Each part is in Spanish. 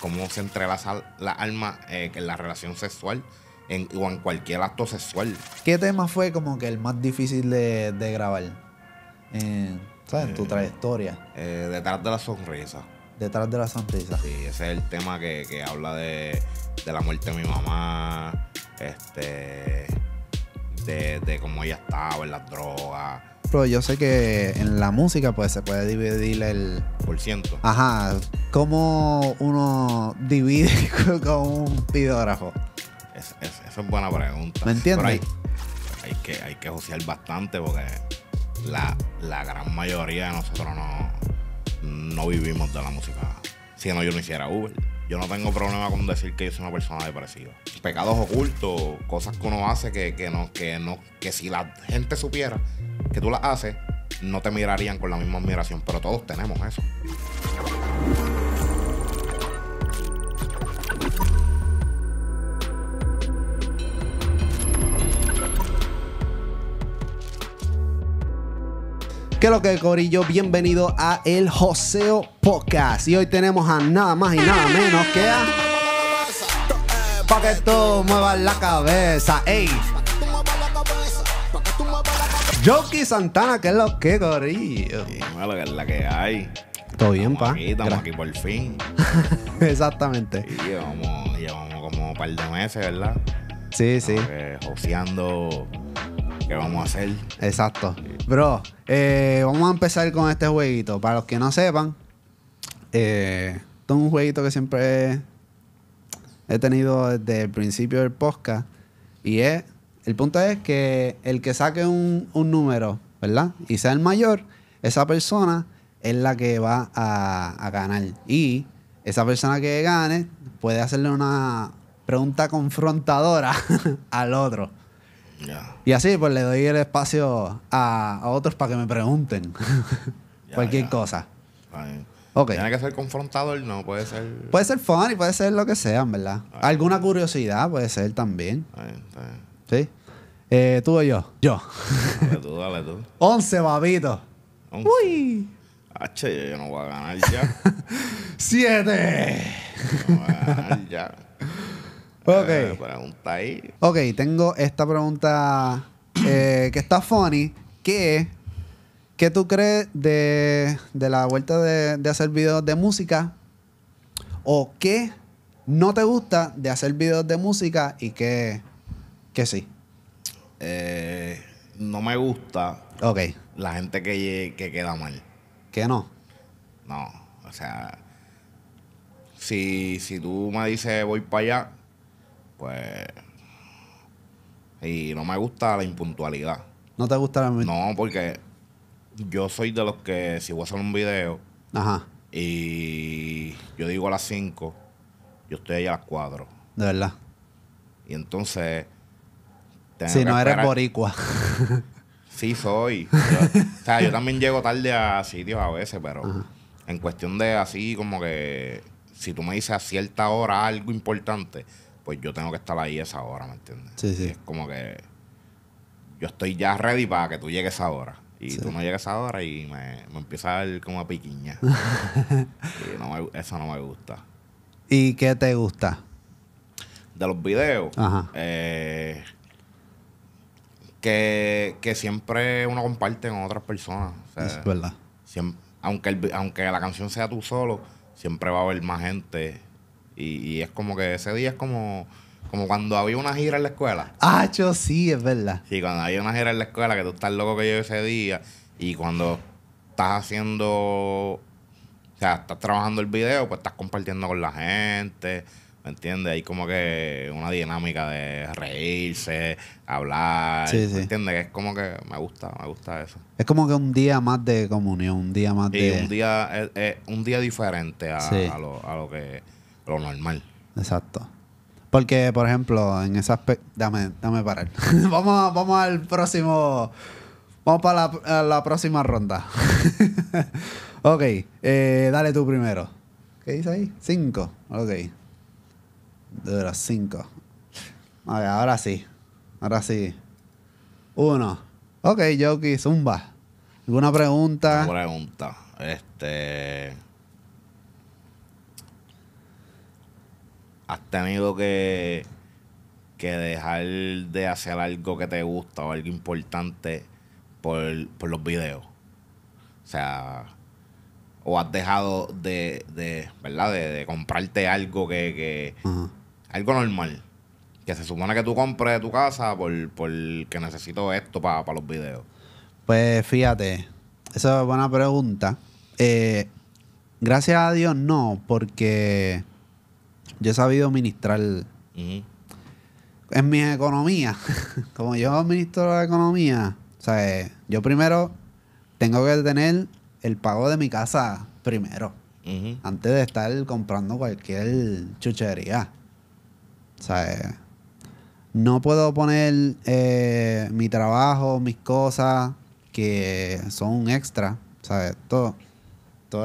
cómo se entrelaza la alma en eh, la relación sexual o en cualquier acto sexual. ¿Qué tema fue como que el más difícil de, grabar? ¿Sabes? En tu eh, trayectoria. Eh, detrás de la sonrisa. Detrás de la sonrisa. Sí, ese es el tema que, habla de, la muerte de mi mamá, este, de, de cómo ella estaba en las drogas yo sé que en la música pues se puede dividir el... Por ciento. Ajá. ¿Cómo uno divide con un videógrafo? Es, es, Esa es buena pregunta. ¿Me entiendes? hay, que, hay que bastante porque la, gran mayoría de nosotros no, no vivimos de la música. Si no, yo no hiciera Uber. Yo no tengo problema con decir que yo soy una persona de depresiva. Pecados ocultos, cosas que uno hace que, no, que no, que si la gente supiera, que tú las haces, no te mirarían con la misma admiración, pero todos tenemos eso. ¿Qué lo que, Corillo? Bienvenido a El Joseo Podcast. Y hoy tenemos a nada más y nada menos que a. Para que tú muevas la cabeza, ey. Joki Santana, que es lo que, Corillo? lo que es la que hay. Todo bien, pa. estamos aquí por fin. Exactamente. Y llevamos, llevamos, como un par de meses, ¿verdad? Sí, sí. joseando qué vamos a hacer. Exacto. Bro, eh, vamos a empezar con este jueguito. Para los que no sepan, eh, esto es un jueguito que siempre he tenido desde el principio del podcast. Y es el punto es que el que saque un, número, ¿verdad? Y sea el mayor, esa persona es la que va a, ganar. Y esa persona que gane puede hacerle una pregunta confrontadora al otro. Y así pues le doy el espacio a, otros para que me pregunten cualquier cosa. Okay. Tiene que ser confrontador, no puede ser. Puede ser funny, puede ser lo que sea, verdad. Alguna curiosidad puede ser también. ¿Sí? Eh, ¿Tú o yo? Yo. Dale tú, dale tú. 11, babitos. Uy. H, yo no voy a ganar ya. 7. no voy a ganar Ok. Eh, ok, tengo esta pregunta eh, que está funny. Que, ¿Qué tú crees de, la vuelta de, hacer videos de música? ¿O qué no te gusta de hacer videos de música y qué, qué sí? eh, no me gusta okay. la gente que, queda mal. ¿Qué no? No, o sea, si, si tú me dices voy para allá, pues... Y no me gusta la impuntualidad. ¿No te gusta la No, porque yo soy de los que si voy a hacer un video y yo digo a las 5, yo estoy ahí a las 4. De verdad. Y entonces si no eres boricua. Sí, soy. o sea, yo también llego tarde a sitios a veces, pero en cuestión de así, como que si tú me dices a cierta hora algo importante, pues yo tengo que estar ahí esa hora, ¿me entiendes? Sí, sí. es como que yo estoy ya ready para que tú llegues a esa hora. Y tú no llegues a esa hora y me, me empieza a dar como a piquiña. eso no me gusta. ¿Y qué te gusta? De los videos. Ajá. Eh, que, siempre uno comparte con otras personas. es verdad. Siempre, aunque, aunque la canción sea tú solo, siempre va a haber más gente. Y, es como que ese día es como, como cuando había una gira en la escuela. Ah, yo sí, es verdad. Sí, cuando había una gira en la escuela, que tú estás loco que yo ese día. Y cuando estás haciendo, o sea, estás trabajando el video, pues estás compartiendo con la gente. ¿Me entiendes? Hay como que una dinámica de reírse, hablar. Sí, ¿Me entiendes? Que es como que me gusta, me gusta eso. Es como que un día más de comunión, un día más de. un día, un día diferente a, lo, que. lo normal. Exacto. Porque, por ejemplo, en ese aspecto. Dame, dame parar. vamos, vamos al próximo. Vamos para la, próxima ronda. ok. Eh, dale tú primero. ¿Qué dice ahí? Cinco. Ok de las cinco. ver, ahora sí. Ahora sí. Uno. Ok, Joki. Zumba. ¿Alguna pregunta? Una pregunta. Este. ¿Has tenido que, que dejar de hacer algo que te gusta o algo importante por, los videos? O sea, o has dejado de, de ¿verdad? De, comprarte algo que, que, algo normal. Que se supone que tú compres tu casa por, que necesito esto para los videos. Pues fíjate, esa es buena pregunta. Eh, gracias a Dios no, porque yo he sabido ministrar en mi economía. Como yo administro la economía, o sea, yo primero tengo que tener el pago de mi casa primero. Antes de estar comprando cualquier chuchería. No puedo poner eh, mi trabajo, mis cosas, que son extra, Todo,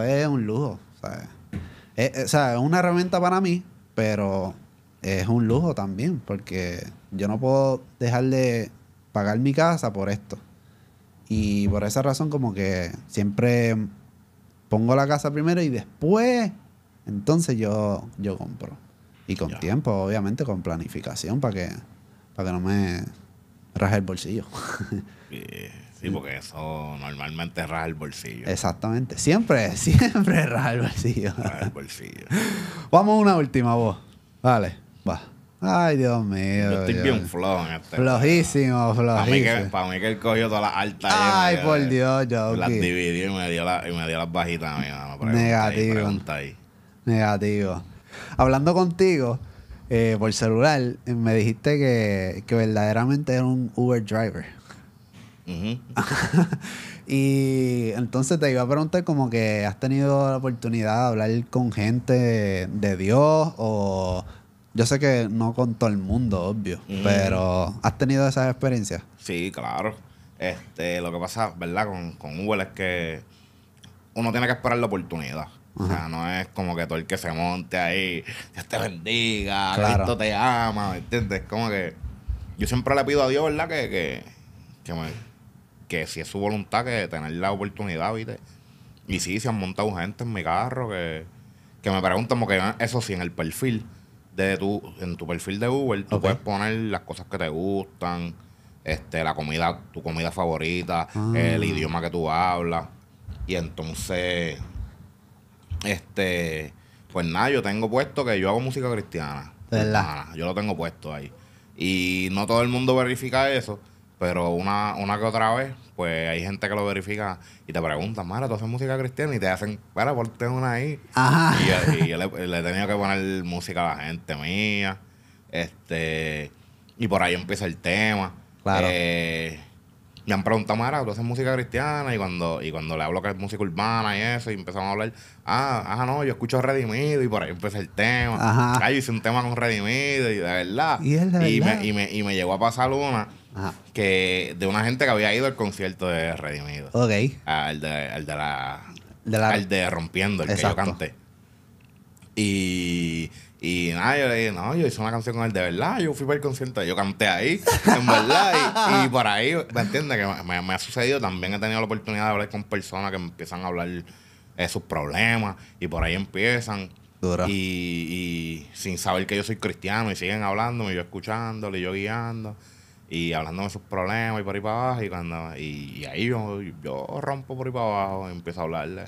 es un lujo, Es, eh, eh, es una herramienta para mí, pero es un lujo también, porque yo no puedo dejar de pagar mi casa por esto. Y por esa razón como que siempre pongo la casa primero y después, entonces yo, yo compro. Y con tiempo, obviamente, con planificación para que, para que no me raje el bolsillo. sí, porque eso normalmente raja el bolsillo. Exactamente. Siempre, siempre raja el bolsillo. Raja el bolsillo. Vamos a una última voz. Vale, va. Ay, Dios mío. Yo estoy bien flojo en este. Flojísimo, flojísimo. Para mí que, él cogió todas las altas. Ay, por eh, Dios, yo. Las dividió y me dio, la, las bajitas a mí. Negativo. Negativo hablando contigo eh, por celular, me dijiste que, verdaderamente era un Uber driver. y entonces te iba a preguntar como que has tenido la oportunidad de hablar con gente de, Dios o yo sé que no con todo el mundo, obvio, pero ¿has tenido esas experiencias? Sí, claro. Este, lo que pasa, ¿verdad? Con, con Uber es que uno tiene que esperar la oportunidad. O sea, no es como que todo el que se monte ahí, Dios te bendiga, claro. Cristo te ama, ¿me entiendes? Es Como que yo siempre le pido a Dios, ¿verdad? Que, que, si es su voluntad, que tener la oportunidad, ¿viste? Y sí, se han montado gente en mi carro que, que me preguntan, porque eso sí, en el perfil de tu, en tu perfil de Uber, tú puedes poner las cosas que te gustan, este, la comida, tu comida favorita, ah. el idioma que tú hablas. Y entonces este, pues nada, yo tengo puesto que yo hago música cristiana. Ah, yo lo tengo puesto ahí. Y no todo el mundo verifica eso, pero una, una que otra vez, pues hay gente que lo verifica y te pregunta, Mara, ¿tú haces música cristiana? Y te hacen, para, ponte una ahí. Ajá. Y, yo le, le he tenido que poner música a la gente mía. Este, y por ahí empieza el tema. Claro. Eh, me han preguntado, Mara, ¿tú haces música cristiana? Y cuando, y cuando le hablo que es música urbana y eso, y empezamos a hablar, ah, ajá, no, yo escucho Redimido, y por ahí empecé el tema. Ajá. Ah, yo hice un tema con Redimido, y de verdad. Y, es Me, y, me, llegó a pasar una que de una gente que había ido al concierto de Redimido. Ok. Al ah, de, de la. de Rompiendo, el que yo canté. Y y nada, yo le dije, no, yo hice una canción con él de verdad, yo fui para el concierto, yo canté ahí, en verdad, y, por ahí, ¿me entiendes? Que me, ha sucedido, también he tenido la oportunidad de hablar con personas que empiezan a hablar de sus problemas, y por ahí empiezan. Y, sin saber que yo soy cristiano, y siguen hablándome, y yo escuchándole, yo guiando, y hablándome de sus problemas, y por ahí para abajo, y cuando, y, ahí yo, yo rompo por ahí para abajo, y empiezo a hablarle.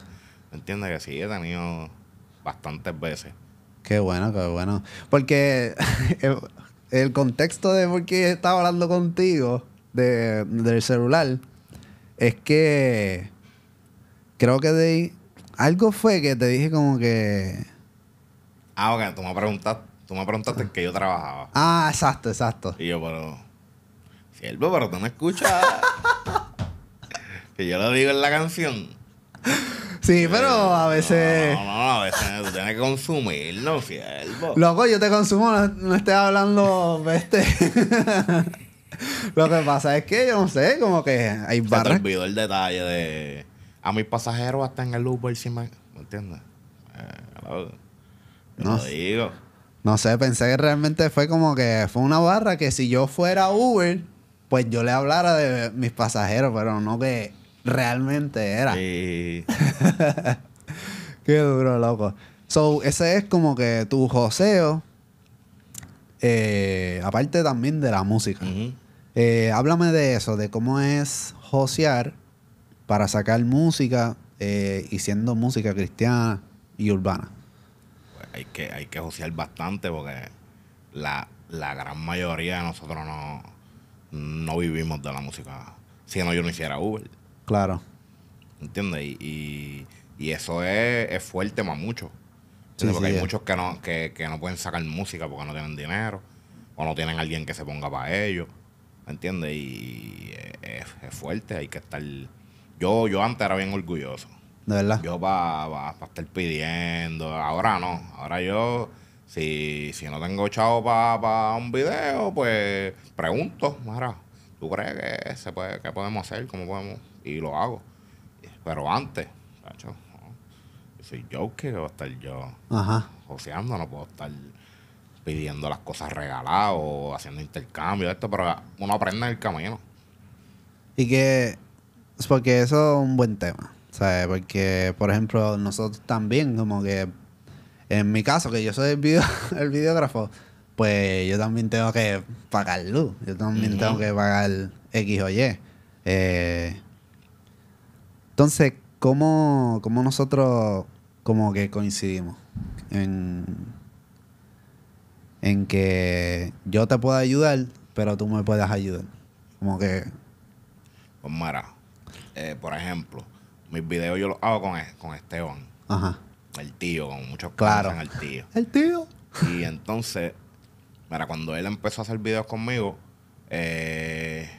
¿Me entiendes? Que sí, he tenido bastantes veces. Qué bueno, qué bueno. Porque el contexto de por qué estaba hablando contigo del celular es que creo que de, algo fue que te dije como que... Ah, ok, tú me preguntaste, tú me en yo trabajaba. Ah, exacto, exacto. Y yo, pero... si pero tú no escuchas. que yo lo digo en la canción. Sí, pero a veces. No, no, a veces tú tienes que consumirlo, fiel. Loco, yo te consumo, no, estoy hablando, este. Lo que pasa es que yo no sé, como que hay Se olvidó el detalle de. A mis pasajeros hasta en el Uber, si me. ¿Me entiendes? Eh, no lo digo. No sé, pensé que realmente fue como que fue una barra que si yo fuera Uber, pues yo le hablara de mis pasajeros, pero no que realmente era. Qué duro, loco. So, ese es como que tu joseo, eh, aparte también de la música. Eh, háblame de eso, de cómo es josear para sacar música eh, y siendo música cristiana y urbana. hay que, hay que josear bastante porque la, gran mayoría de nosotros no, no vivimos de la música. Si no, yo no hiciera Uber. Claro. ¿Entiendes? Y, y, eso es, es fuerte más mucho, porque hay muchos que no, que, no pueden sacar música porque no tienen dinero o no tienen alguien que se ponga para ellos. ¿Entiendes? Y es, fuerte, hay que estar. Yo, yo antes era bien orgulloso. De verdad. Yo para estar pidiendo. Ahora no. Ahora yo, si, si no tengo chavo para un video, pues pregunto, Mara, ¿tú crees que, se puede, podemos hacer? ¿Cómo podemos? Y lo hago. Pero antes, si yo soy que estar yo joseando, no puedo estar pidiendo las cosas regaladas o haciendo intercambio, esto, pero uno aprende el camino. Y que, porque eso es un buen tema, Porque, por ejemplo, nosotros también, como que, en mi caso, que yo soy el, video, el videógrafo, pues yo también tengo que pagar luz, yo también tengo que pagar X o Y. Eh, entonces, ¿cómo, ¿cómo, nosotros como que coincidimos? En, en que yo te puedo ayudar, pero tú me puedas ayudar. Como que... Pues Mara, eh, por ejemplo, mis videos yo los hago con, e, con Esteban. Ajá. El tío, con muchos claro. el tío. El tío. Y entonces, cuando él empezó a hacer videos conmigo, eh,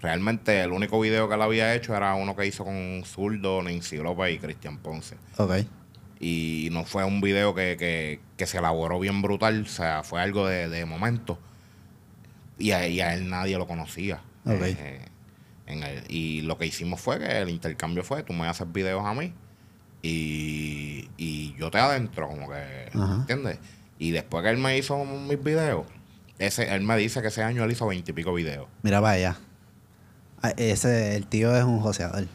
realmente el único video que él había hecho era uno que hizo con Zurdo, Nancy López y Cristian Ponce. Y no fue un video que, se elaboró bien brutal, o sea, fue algo de, momento. Y a, él nadie lo conocía. Eh, y lo que hicimos fue que el intercambio fue, tú me haces videos a mí y, yo te adentro, como que, ¿entiendes? Y después que él me hizo mis videos, ese, él me dice que ese año él hizo veintipico videos. Mira vaya ah, Ese, el tío es un joseador.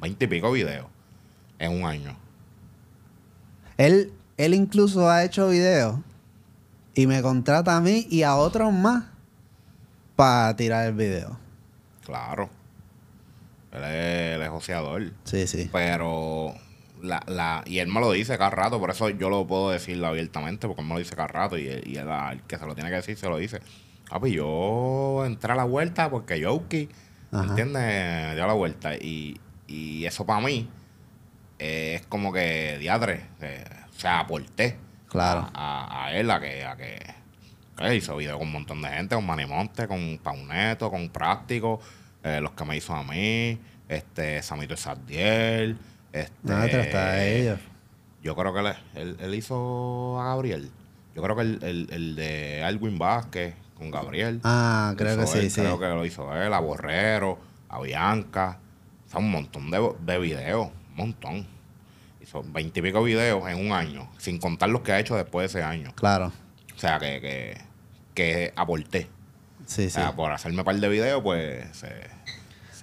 Veintipico videos en un año. Él, él incluso ha hecho videos y me contrata a mí y a otros más para tirar el video. Claro. Él es, él es joseador. Sí, sí. Pero la, la, y él me lo dice cada rato, por eso yo lo puedo decirlo abiertamente, porque él me lo dice cada rato y, el que se lo tiene que decir se lo dice. Ah, pues yo entré a la vuelta porque ¿Me ¿entiendes? Dio la vuelta. Y, eso para mí es como que diadre, eh, o sea, aporté claro. a, él, a que, a que, hizo video con un montón de gente, con Manimonte, con Pauneto, con Práctico, eh, los que me hizo a mí, este, Samito Sardiel de este, Yo creo que él, hizo a Gabriel. Yo creo que el, de Alwin Vázquez con Gabriel. Ah, creo que sí, sí. Creo que lo hizo él, a Borrero, a Bianca. O un montón de, de videos, un montón. Hizo veintipico videos en un año, sin contar los que ha hecho después de ese año. Claro. O sea, que, que, que aporté. Sí, o sea, sí. por hacerme un par de videos, pues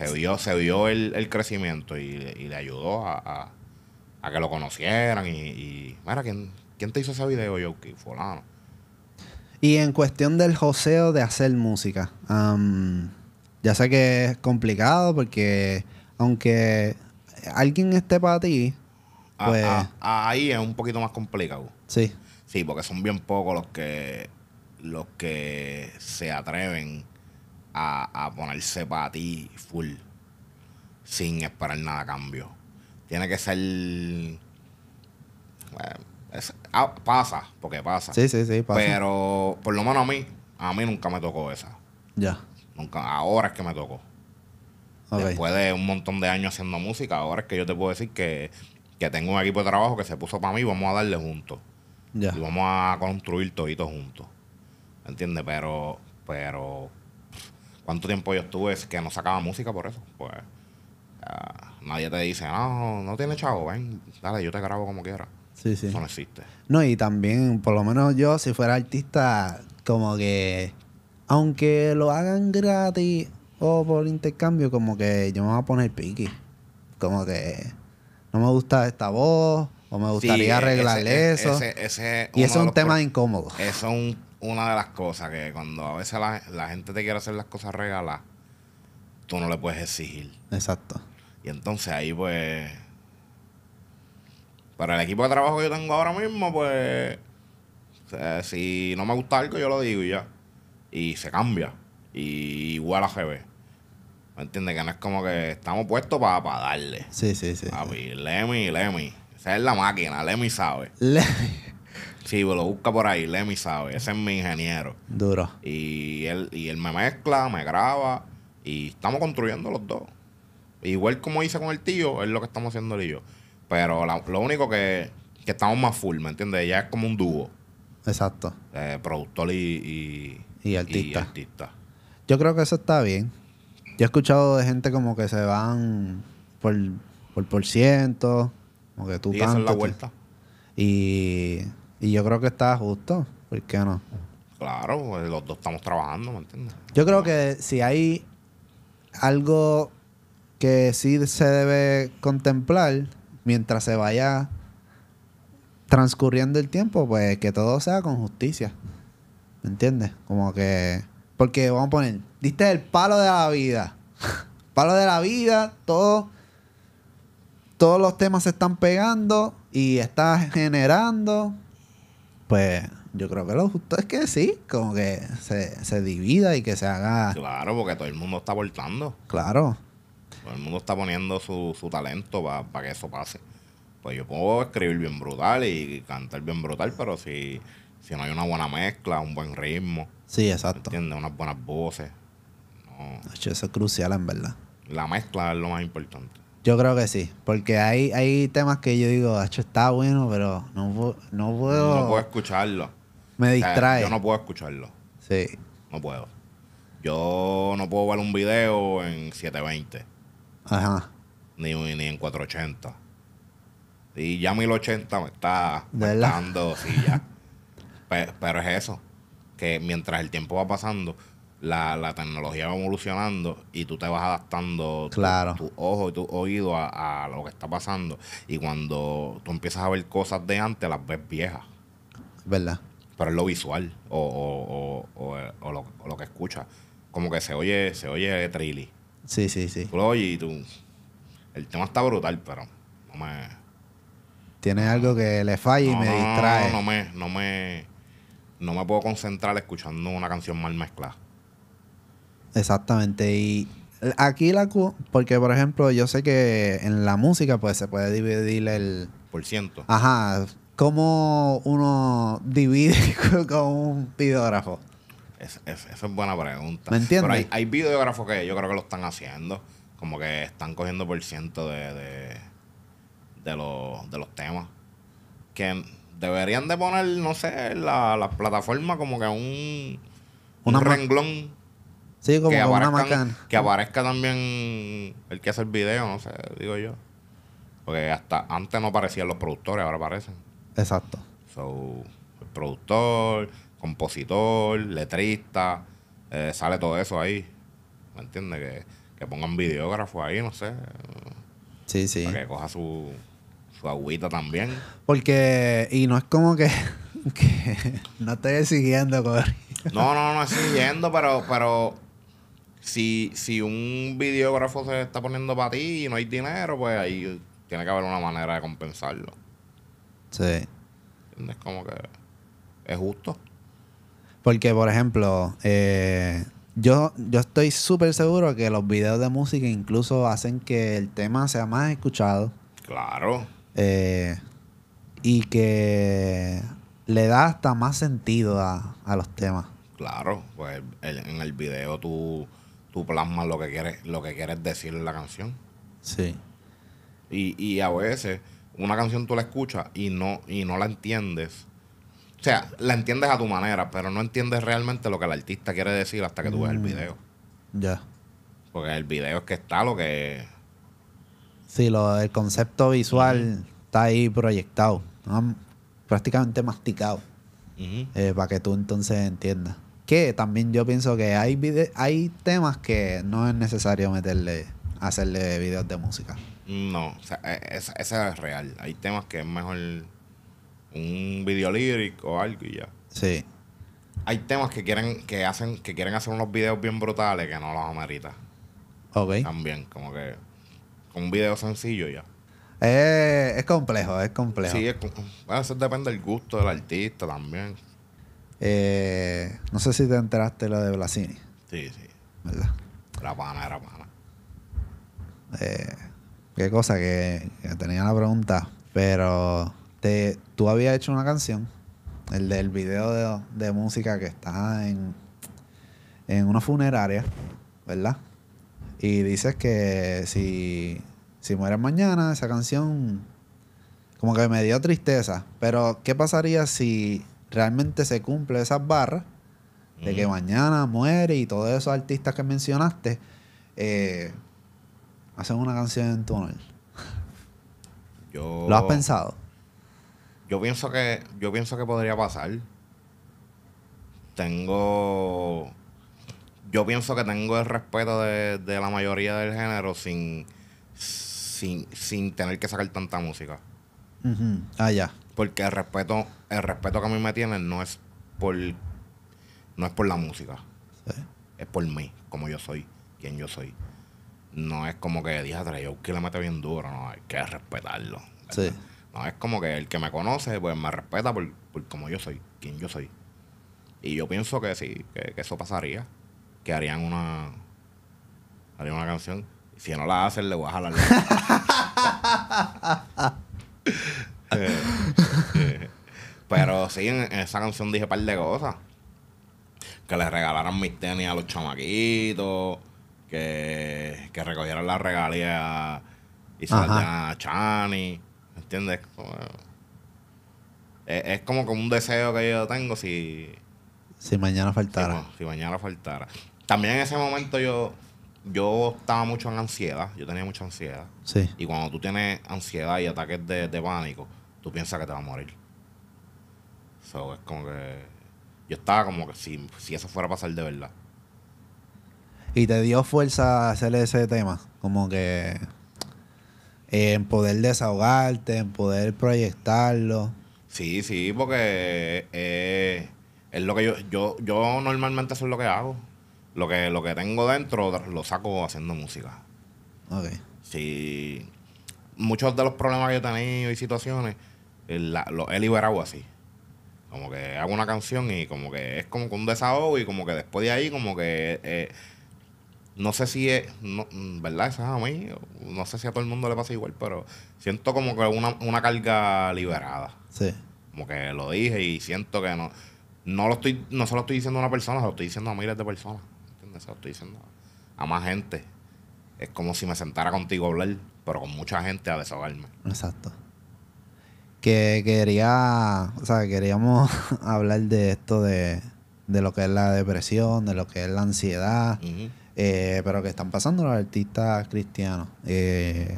se vio, se vio el, crecimiento y, le ayudó a, que lo conocieran. Y, mira, ¿quién, te hizo ese video? Yo, fulano. Y en cuestión del joseo de hacer música, ya sé que es complicado porque aunque alguien esté para ti, ah, pues- ah, ah, ahí es un poquito más complicado. Sí. Sí, porque son bien pocos los que los que se atreven a, ponerse para ti full, sin esperar nada a cambio. Tiene que ser... Eh, ah, pasa, porque pasa. Sí, sí, sí, pasa. Pero por lo menos a mí, a mí nunca me tocó esa. Ya. Nunca, ahora es que me tocó. Después de un montón de años haciendo música, ahora es que yo te puedo decir que, tengo un equipo de trabajo que se puso para mí y vamos a darle juntos. Ya. Y vamos a construir toditos juntos. ¿Entiendes? Pero, pero ¿Cuánto tiempo yo estuve que no sacaba música por eso? Pues nadie te dice, no, no tiene chavo, ven, dale, yo te grabo como quiera. Sí, sí. Eso no existe. No, y también, por lo menos yo, si fuera artista, como que, aunque lo hagan gratis o por intercambio, como que yo me voy a poner piqui. Como que no me gusta esta voz. O me gustaría e-, arreglar e-, eso. ese, y eso es un tema incómodo. Eso es un una de las cosas que cuando a veces la, gente te quiere hacer las cosas regaladas, tú no le puedes exigir. Exacto. Y entonces ahí pues... Para el equipo de trabajo que yo tengo ahora mismo, pues... Eh, si no me gusta algo, yo lo digo y ya. Y se cambia. Y igual a GB. ¿Me entiendes? Que no es como que estamos puestos para darle. Sí, sí, sí. A sí. Lemmy, Lemmy. Esa es la máquina, Lemmy sabe. Sí, pues, lo busca por ahí, Lemmy sabe, ese es mi ingeniero. Duro. Y él, me mezcla, me graba y estamos construyendo los dos. Igual como hice con el tío, es lo que estamos haciendo él y yo. Pero lo único que, estamos más full, ¿me entiendes? Ya es como un dúo. Exacto. Eh, productor y, y, artista. artista. Yo creo que eso está bien. Yo he escuchado de gente como que se van por, por, ciento, como que tú y la vuelta. Y y yo creo que está justo. ¿Por qué no? Claro, pues, los dos estamos trabajando, ¿me entiendes? Yo creo que si hay algo que sí se debe contemplar mientras se vaya transcurriendo el tiempo, pues que todo sea con justicia. ¿Me entiendes? Como que. Porque vamos a poner, diste el palo de la vida. palo de la vida, todo, todos los temas se están pegando y está generando pues yo creo que lo justo es que sí, como que se, se divida y que se haga. Claro, porque todo el mundo está aportando. Claro. Todo el mundo está poniendo su, talento para que eso pase. Pues yo puedo escribir bien brutal y cantar bien brutal, pero si, si no hay una buena mezcla, un buen ritmo. Sí, exacto. ¿Entiendes? Unas buenas voces. No. Eso es crucial, en verdad. La mezcla es lo más importante. Yo creo que sí, porque hay, hay temas que yo digo, hecho está bueno, pero no, no puedo... No puedo escucharlo. Me distrae. yo no puedo escucharlo. Sí. No puedo. Yo no puedo ver un video en 720. Ajá. Ni, ni en 480. Y ya 1080 me está dando, sí, ya. pero es eso, que mientras el tiempo va pasando la, tecnología va evolucionando y tú te vas adaptando claro. tu, ojo y tu oído a, lo que está pasando. Y cuando tú empiezas a ver cosas de antes, las ves viejas. ¿Verdad? Pero es lo visual o, lo, que escuchas. Como que se oye, se oye trilly. Sí, sí, sí. Tú lo oyes y tú. El tema está brutal, pero no me. Tienes algo que le falla y me distrae. no me, no me, no me puedo concentrar escuchando una canción mal mezclada. Exactamente. Y aquí la porque por ejemplo, yo sé que en la música pues se puede dividir el... Por ciento. Ajá. ¿Cómo uno divide con un videógrafo? Es, es, esa es buena pregunta. ¿Me entiendes? hay, videógrafos que yo creo que lo están haciendo. Como que están cogiendo por ciento de, de, los, temas. Que deberían de poner, no sé, la, la plataforma como que un, un renglón Sí, como que, como que aparezca también el que hace el video, no sé, digo yo. Porque hasta antes no aparecían los productores, ahora aparecen. Exacto. So, el productor, compositor, letrista, eh, sale todo eso ahí. ¿Me entiendes? Que, pongan videógrafo ahí, no sé. Sí, sí. Para que coja su, su agüita también. Porque, y no es como que, no estoy siguiendo, No, no, no estoy siguiendo, pero, pero si, si un videógrafo se está poniendo para ti y no hay dinero, pues ahí tiene que haber una manera de compensarlo. Sí. ¿Entiendes? como que es justo. Porque, por ejemplo, eh, yo, yo estoy súper seguro que los videos de música incluso hacen que el tema sea más escuchado. Claro. Eh, y que le da hasta más sentido a, a los temas. Claro, pues en el video tú tú plasmas lo que quieres, lo que quieres decir en la canción. Sí. Y, y a veces una canción tú la escuchas y no, y no la entiendes. O sea, la entiendes a tu manera, pero no entiendes realmente lo que el artista quiere decir hasta que tú ves el mm. video. Ya. Porque el video es que está lo que. Sí, el concepto visual está ahí proyectado, prácticamente masticado, eh, para que tú entonces entiendas. Que también yo pienso que hay, hay temas que no es necesario meterle, hacerle videos de música. No, o e, es real. Hay temas que es mejor un video lírico o algo y ya. Sí. Hay temas que quieren, que hacen, que quieren hacer unos videos bien brutales que no los amerita. Ok. También, como que un video sencillo ya. Eh, es complejo, es complejo. Sí, eso depende del gusto del artista también. Eh, no sé si te enteraste lo de Blasini. Sí, sí. ¿Verdad? Era pana, era pana. Eh, qué cosa que, tenía la pregunta. Pero te, tú habías hecho una canción, el del video de, música que está en, en una funeraria, ¿verdad? Y dices que si, si mueres mañana, esa canción como que me dio tristeza. Pero, ¿qué pasaría si realmente se cumple esas barras de que mañana muere y todos esos artistas que mencionaste eh, hacen una canción en tu Yo, ¿Lo has pensado? Yo pienso que yo pienso que podría pasar. Tengo yo pienso que tengo el respeto de, de la mayoría del género sin, sin, sin tener que sacar tanta música. Ah, ya. Porque el respeto el respeto que a mí me tienen no es por, no es por la música. Es por mí, como yo soy, quien yo soy. No es como que dije yo que le mete bien duro, no, hay que respetarlo. No, es como que el que me conoce, pues me respeta por, por como yo soy, quien yo soy. Y yo pienso que sí, que, eso pasaría. Que harían una. Harían una canción. Si no la hacen, le voy a jalar. Eh, pero sí, en esa canción dije un par de cosas. Que le regalaran mis tenis a los chamaquitos, que, que recogieran las regalías y salgan a Chani. ¿Me ¿Entiendes? es, como como un deseo que yo tengo si... Si mañana faltara. Si, mañana faltara. También en ese momento yo yo estaba mucho en ansiedad, yo tenía mucha ansiedad. Sí. Y cuando tú tienes ansiedad y ataques de, de pánico, tú piensas que te vas a morir es como que. Yo estaba como que si, si eso fuera a pasar de verdad. ¿Y te dio fuerza hacer ese tema? Como que. Eh, en poder desahogarte, en poder proyectarlo. Sí, sí, porque eh, es lo que yo, yo, normalmente eso es lo que hago. Lo que, lo que tengo dentro lo saco haciendo música. Ok. Sí. Muchos de los problemas que he tenido y situaciones, eh, la, lo he liberado así. Como que hago una canción y como que es como un desahogo y como que después de ahí como que... Eh, no sé si es, ¿verdad? Eso es mí. No sé si a todo el mundo le pasa igual, pero siento como que una, una carga liberada. Sí. Como que lo dije y siento que no, no lo estoy, no se estoy diciendo a una persona, lo estoy diciendo a miles de personas. ¿Entiendes? lo estoy diciendo a más gente. Es como si me sentara contigo a hablar, pero con mucha gente a desahogarme. Exacto que quería, o sea, queríamos hablar de esto de, lo que es la depresión, de lo que es la ansiedad, eh, pero que están pasando los artistas cristianos. Eh,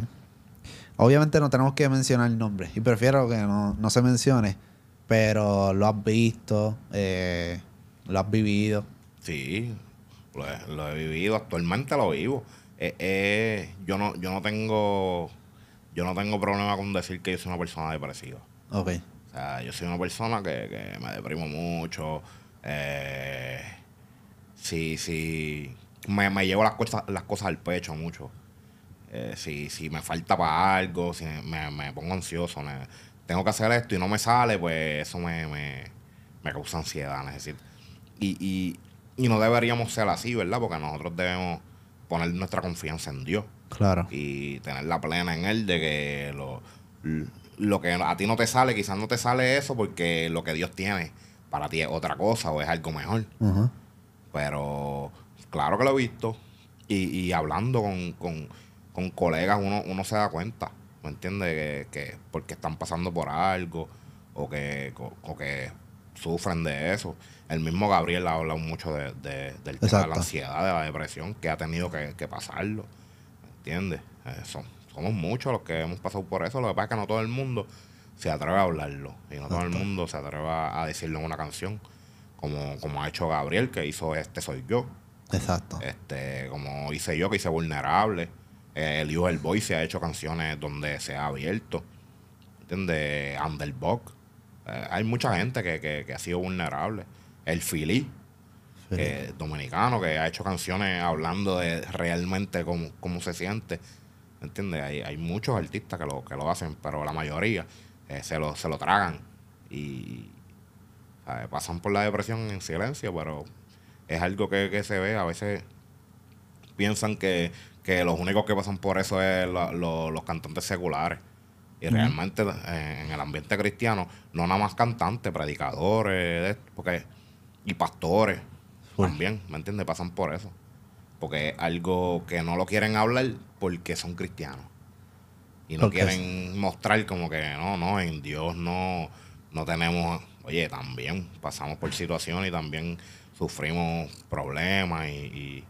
obviamente no tenemos que mencionar nombres y prefiero que no, se mencione, pero lo has visto, eh, lo has vivido. Sí, lo he, vivido, actualmente lo vivo. yo, no, yo no tengo yo no tengo problema con decir que yo soy una persona depresiva. Ok. O sea, yo soy una persona que, que me deprimo mucho. Eh, sí, sí. Me, llevo las cosas, las cosas al pecho mucho. Eh, si, me falta para algo, si me, pongo ansioso, tengo que hacer esto y no me sale, pues eso me, me causa ansiedad. Necesito. Y, y, y no deberíamos ser así, ¿verdad? Porque nosotros debemos poner nuestra confianza en Dios. Claro. Y tener la plena en él de que lo, que a ti no te sale, quizás no te sale eso porque lo que Dios tiene para ti es otra cosa o es algo mejor. Pero claro que lo he visto. Y, y hablando con, con, colegas, uno, uno se da cuenta, ¿me entiendes? Que, que porque están pasando por algo o que, que sufren de eso. El mismo Gabriel ha hablado mucho de, del tema de la ansiedad, de la depresión, que ha tenido que pasarlo. ¿entiendes? Eh, somos muchos los que hemos pasado por eso, lo que pasa es que no todo el mundo se atreve a hablarlo y no todo el mundo se atreve a decirlo en una canción, como, como ha hecho Gabriel, que hizo Este Soy Yo. Exacto. Este, como hice yo, que hice Vulnerable. Eh, el hijo del boy se ha hecho canciones donde se ha abierto. ¿Entiendes? Underbox. Eh, hay mucha gente que, ha sido vulnerable. El Philly dominicano que ha hecho canciones hablando de realmente cómo, se siente. ¿Entiendes? Hay, hay muchos artistas que lo, que lo hacen, pero la mayoría eh, se, lo, se lo tragan y pasan por la depresión en silencio, pero es algo que, se ve. A veces piensan que, que los únicos que pasan por eso es los cantantes seculares. Y realmente eh, en el ambiente cristiano, no nada más cantantes, predicadores, porque, y pastores, también, ¿me entiendes? Pasan por eso. Porque es algo que no lo quieren hablar porque son cristianos. Y no quieren mostrar como que no, no, en Dios no, no tenemos. Oye, también pasamos por situaciones y también sufrimos problemas y,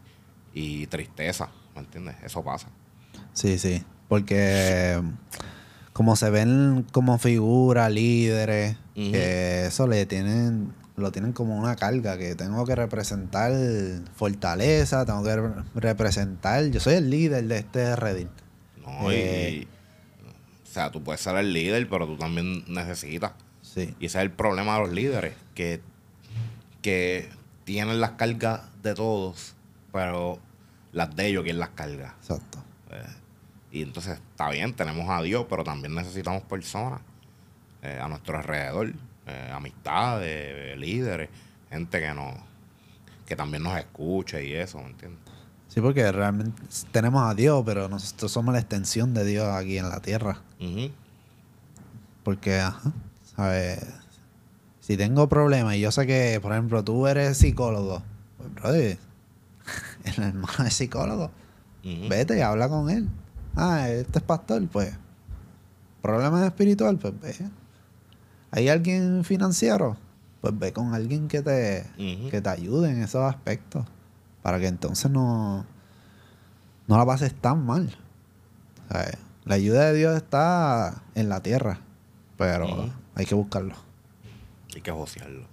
y, tristeza. ¿Me entiendes? Eso pasa. Sí, sí. Porque como se ven como figuras, líderes, eh, eso le tienen lo tienen como una carga, que tengo que representar fortaleza, tengo que representar, yo soy el líder de este Reddit. No, y, eh, o sea, tú puedes ser el líder, pero tú también necesitas. Sí. Y ese es el problema de los líderes, que, que tienen las cargas de todos, pero las de ellos quien las cargas... Exacto. Eh, y entonces está bien, tenemos a Dios, pero también necesitamos personas eh, a nuestro alrededor eh, amistades, líderes, gente que no que también nos escuche y eso, ¿me entiendes? Sí, porque realmente tenemos a Dios, pero nosotros somos la extensión de Dios aquí en la tierra. Porque, ajá, ¿sabes? Si tengo problemas y yo sé que, por ejemplo, tú eres psicólogo, pues, brother, el hermano es psicólogo, vete y habla con él. Ah, este es pastor, pues. Problemas espirituales, pues ve. ¿Hay alguien financiero? Pues ve con alguien que te, que te ayude en esos aspectos. Para que entonces no, no la pases tan mal. la ayuda de Dios está en la tierra. Pero hay que buscarlo. Hay que josearlo.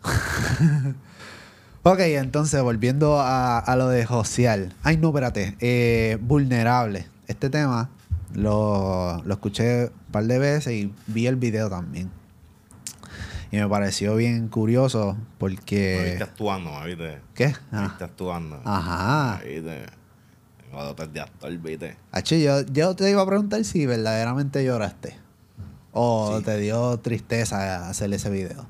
ok, entonces volviendo a, a, lo de josear. Ay, no, espérate. Eh, vulnerable. Este tema lo, lo escuché un par de veces y vi el video también. Y me pareció bien curioso porque. Me viste actuando, me viste. ¿Qué? viste ah. actuando. Ajá. Me ah, viste. Tengo dotes de actor, viste. H, yo, yo te iba a preguntar si verdaderamente lloraste. O te dio tristeza hacer ese video.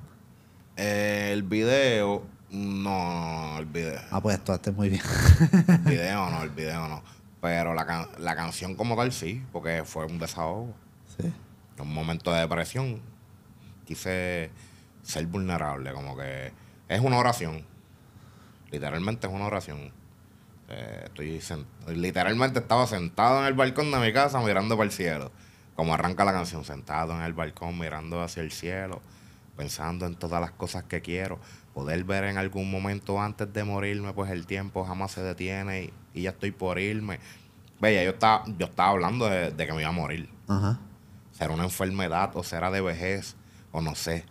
Eh, el video. No, el video. Ah, pues actuaste muy bien. el video no, el video no. Pero la, la canción como tal sí, porque fue un desahogo. Sí. un momento de depresión quise ser vulnerable, como que es una oración. Literalmente es una oración. Eh, estoy literalmente estaba sentado en el balcón de mi casa mirando para el cielo. Como arranca la canción, sentado en el balcón mirando hacia el cielo, pensando en todas las cosas que quiero, poder ver en algún momento antes de morirme, pues el tiempo jamás se detiene y, ya estoy por irme. Bella, yo estaba, yo estaba hablando de, que me iba a morir. Ajá. Será una enfermedad o será de vejez o no sé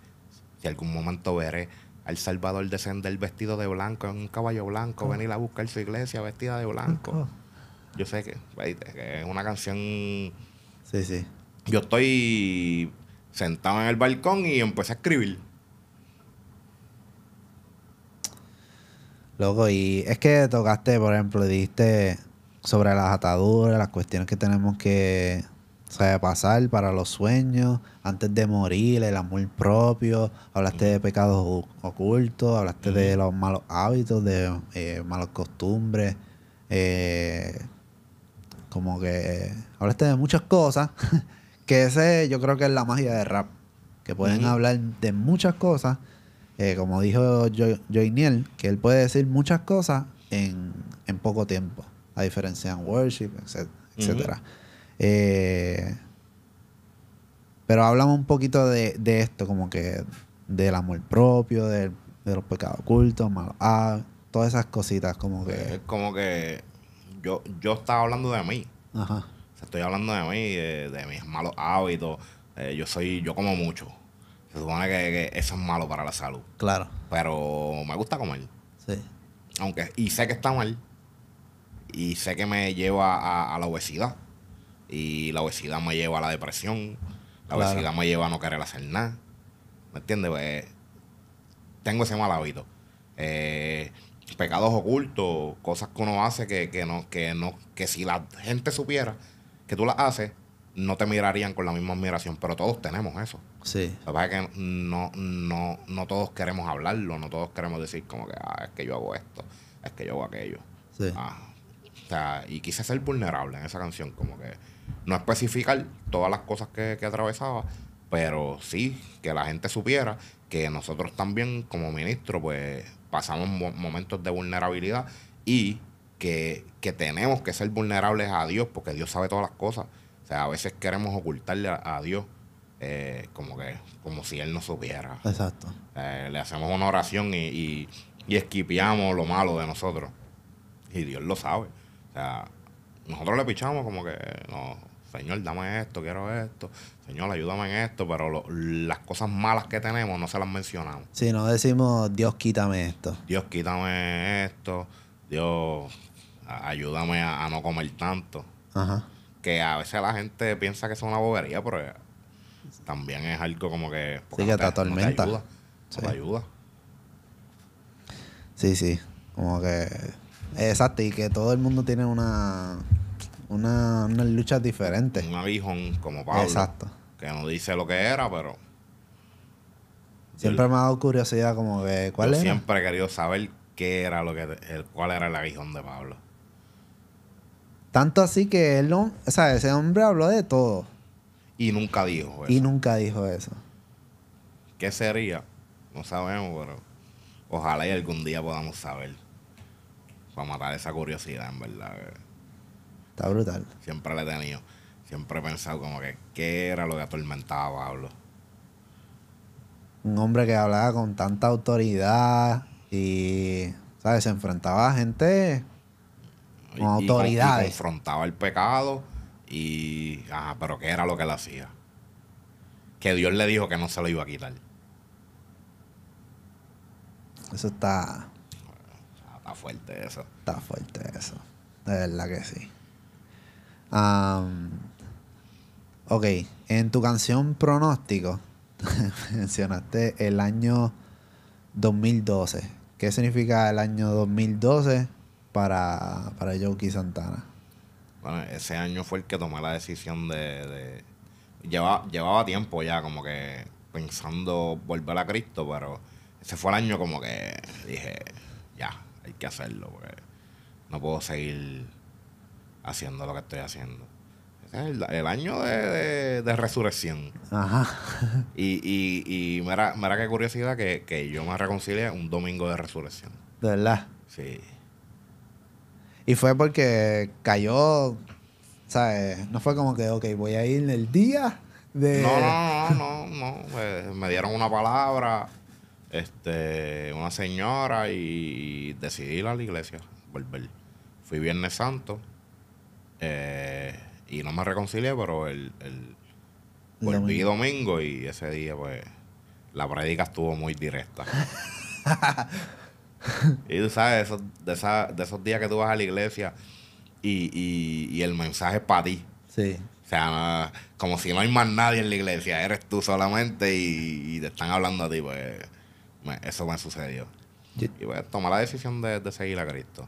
si algún momento veré al Salvador descender vestido de blanco, en un caballo blanco, venir a buscar su iglesia vestida de blanco. Oh. Yo sé que, es una canción. Sí, sí. Yo estoy sentado en el balcón y empecé a escribir. Loco, y es que tocaste, por ejemplo, dijiste sobre las ataduras, las cuestiones que tenemos que o sea, pasar para los sueños, antes de morir, el amor propio, hablaste de pecados ocultos, hablaste de los malos hábitos, de eh, malas costumbres, eh, como que hablaste de muchas cosas, que ese yo creo que es la magia de rap, que pueden hablar de muchas cosas, eh, como dijo Joy Niel, que él puede decir muchas cosas en, en poco tiempo, a diferencia de worship, etc etcétera. Eh, pero hablamos un poquito de, esto, como que del amor propio, de los pecados ocultos, malos, ah, todas esas cositas, como que. Es como que yo, yo estaba hablando de mí. estoy hablando de mí, de, mis malos hábitos. Eh, yo soy, yo como mucho. Se supone que, eso es malo para la salud. Claro. Pero me gusta comer. Sí. Aunque, y sé que está mal. Y sé que me lleva a la obesidad. Y la obesidad me lleva a la depresión. La obesidad me lleva a no querer hacer nada. ¿Me entiendes? Pues, tengo ese mal hábito. Eh, pecados ocultos, cosas que uno hace que, que, no, que no, que si la gente supiera que tú las haces, no te mirarían con la misma admiración, pero todos tenemos eso. Sí. Lo que pasa es que no, no, no todos queremos hablarlo, no todos queremos decir como que, ah, es que yo hago esto, es que yo hago aquello. Sí. Ah, sea, y quise ser vulnerable en esa canción, como que no especificar todas las cosas que, atravesaba, pero sí que la gente supiera que nosotros también como ministro pues pasamos momentos de vulnerabilidad y que, tenemos que ser vulnerables a Dios porque Dios sabe todas las cosas. O sea, a veces queremos ocultarle a, Dios eh, como que como si Él no supiera. Exacto. Eh, le hacemos una oración y, y, lo malo de nosotros. Y Dios lo sabe. O sea, nosotros le pichamos como que, no, Señor, dame esto, quiero esto, Señor, ayúdame en esto, pero las cosas malas que tenemos no se las mencionamos. Sí, no decimos, Dios quítame esto. Dios quítame esto, Dios ayúdame a, no comer tanto. Ajá. Que a veces la gente piensa que es una bobería, pero también es algo como que... Sí, que te, atormenta. No te ayuda. Sí, sí. Como que eh, exacto, y que todo el mundo tiene una, una, una lucha diferente. Un aguijón como Pablo. Exacto. Que no dice lo que era, pero... Siempre me ha dado curiosidad como que cuál Siempre he querido saber qué era lo que el, cuál era el aguijón de Pablo. Tanto así que él no, o sea, ese hombre habló de todo. Y nunca dijo eso. Y nunca dijo eso. ¿Qué sería? No sabemos, pero ojalá y algún día podamos saber para matar esa curiosidad, en verdad. Está brutal. Siempre la he tenido. Siempre he pensado como que qué era lo que atormentaba a Pablo. Un hombre que hablaba con tanta autoridad y, ¿sabes? Se enfrentaba a gente con y, autoridades. confrontaba el pecado y, ajá, pero ¿qué era lo que le hacía? Que Dios le dijo que no se lo iba a quitar. Eso está está fuerte eso. Está fuerte eso. De verdad que sí. ok, en tu canción Pronóstico mencionaste el año 2012. ¿Qué significa el año 2012 para, para Santana? Bueno, ese año fue el que tomé la decisión de... de... llevaba tiempo ya como que pensando volver a Cristo, pero ese fue el año como que dije, ya, hay que hacerlo, porque no puedo seguir haciendo lo que estoy haciendo. es el, año de, resurrección. Ajá. Y, mira, qué curiosidad que, yo me reconcilié un domingo de resurrección. ¿De verdad? Sí. Y fue porque cayó, ¿sabes? No fue como que, ok, voy a ir en el día de... No, no, no, no, me dieron una palabra este, una señora y decidí ir a la iglesia, volver. Fui Viernes Santo eh, y no me reconcilié, pero el, volví domingo. y ese día pues la prédica estuvo muy directa. y tú sabes, de, esa, esos días que tú vas a la iglesia y, el mensaje es para ti. Sí. O sea, como si no hay más nadie en la iglesia, eres tú solamente y, y te están hablando a ti, pues eso me sucedió. Yo, y a tomar la decisión de, seguir a Cristo.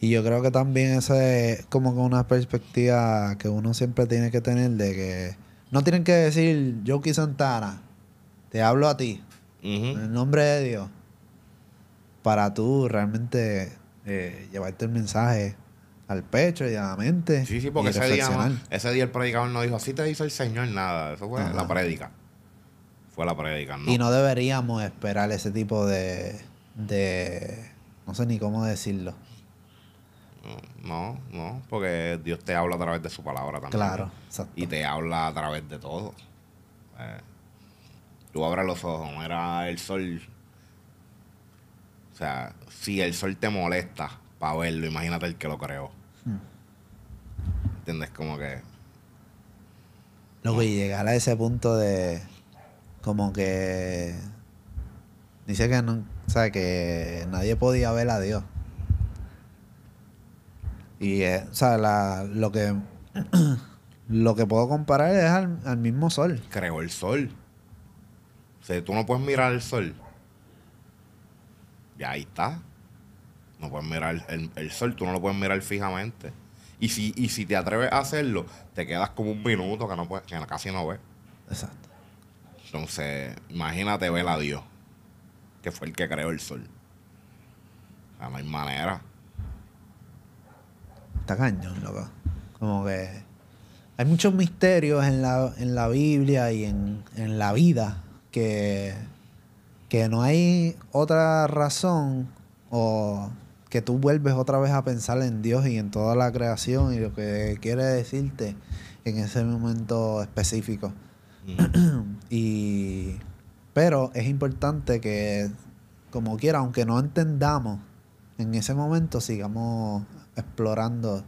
Y yo creo que también esa es como una perspectiva que uno siempre tiene que tener de que no tienen que decir Joki Santana, te hablo a ti, en el nombre de Dios, para tú realmente eh, llevarte el mensaje al pecho y a la mente. Sí, sí, porque ese día, ese día el predicador no dijo, así te dice el Señor nada, eso fue la predica fue la predica, Y no deberíamos esperar ese tipo de, de. No sé ni cómo decirlo. No, no, porque Dios te habla a través de su palabra también. Claro, exacto. Y te habla a través de todo. Eh, tú abres los ojos, era el sol. O sea, si el sol te molesta para verlo, imagínate el que lo creó. Hmm. ¿Entiendes? Como que. voy a llegar a ese punto de como que. Dice que no. O que nadie podía ver a Dios. Y, eh, o sea, lo que. lo que puedo comparar es al, mismo sol. Creo el sol. O sea, tú no puedes mirar el sol. Y ahí está. No puedes mirar el, sol, tú no lo puedes mirar fijamente. Y si, si te atreves a hacerlo, te quedas como un minuto que, no que casi no ves. Exacto. Entonces, imagínate ver a Dios, que fue el que creó el sol. a sea, no hay manera. Está cañón, loco. Como que hay muchos misterios en la, Biblia y en, en la vida que, que no hay otra razón o que tú vuelves otra vez a pensar en Dios y en toda la creación y lo que quiere decirte en ese momento específico. y, pero es importante que, como quiera, aunque no entendamos, en ese momento sigamos explorando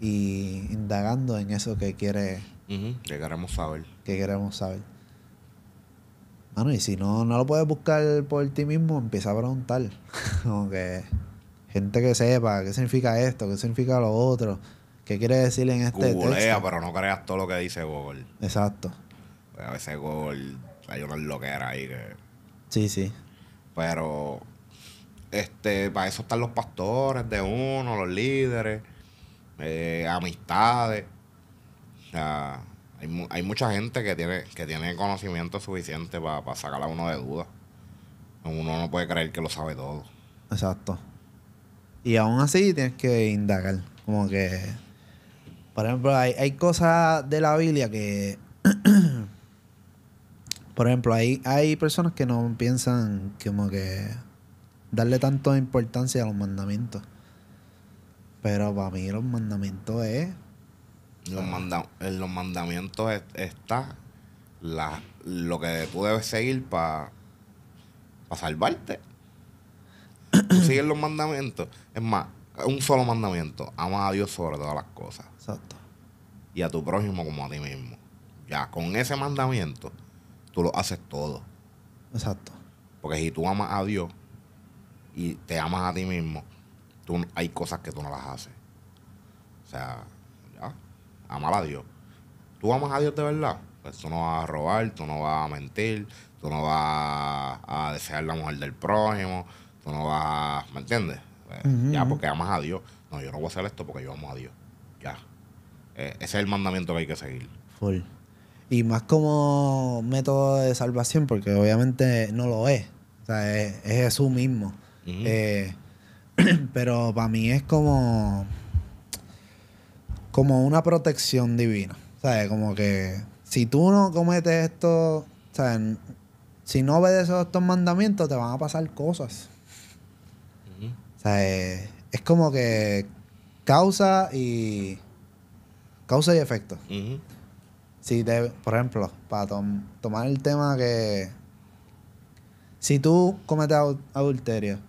y indagando en eso que quiere. Que queremos saber. Que queremos saber. y si no, no lo puedes buscar por ti mismo, empieza a preguntar. como gente que sepa qué significa esto, qué significa lo otro, qué quiere decir en este Googlea, texto? pero no creas todo lo que dice Google. Exacto. A veces hay unas loqueras ahí que. Sí, sí. Pero este, para eso están los pastores de uno, los líderes, eh, amistades. O sea, hay, mucha gente que tiene, que tiene conocimiento suficiente para pa sacar a uno de dudas. Uno no puede creer que lo sabe todo. Exacto. Y aún así tienes que indagar. Como que, por ejemplo, hay cosas de la Biblia que por ejemplo, hay, hay personas que no piensan como que darle tanto importancia a los mandamientos. Pero para mí los mandamientos es... Los, en los mandamientos está la, lo que tú debes seguir para pa salvarte. tú sigues los mandamientos. Es más, un solo mandamiento. Ama a Dios sobre todas las cosas. Exacto. Y a tu prójimo como a ti mismo. Ya, con ese mandamiento tú lo haces todo. Exacto. Porque si tú amas a Dios y te amas a ti mismo, tú, hay cosas que tú no las haces. O sea, ya, amar a Dios. Tú amas a Dios de verdad. Pues tú no vas a robar, tú no vas a mentir, tú no vas a desear la mujer del prójimo, tú no vas ¿Me entiendes? Pues, ya, porque amas a Dios. No, yo no voy a hacer esto porque yo amo a Dios. Ya. Eh, ese es el mandamiento que hay que seguir. Full. Y más como método de salvación, porque obviamente no lo es. O sea, es, es Jesús mismo. Eh, pero para mí es como. como una protección divina. ¿Sabes? Como que si tú no cometes esto. sea... Si no obedeces estos mandamientos, te van a pasar cosas. O sea, es, como que causa y causa y efecto si por ejemplo, para tomar el tema que si tú cometes adulterio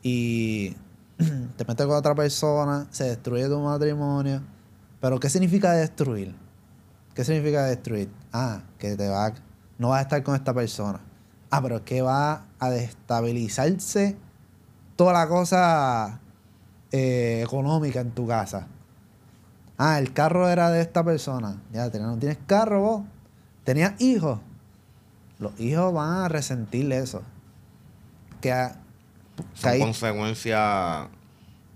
y te metes con otra persona, se destruye tu matrimonio, pero ¿qué significa destruir? ¿Qué significa destruir? Ah, que te va no vas a estar con esta persona. Ah, pero es que va a destabilizarse toda la cosa eh, económica en tu casa. Ah, el carro era de esta persona. Ya, no tienes carro vos. Tenías hijos. Los hijos van a resentir eso. Que, Son consecuencia.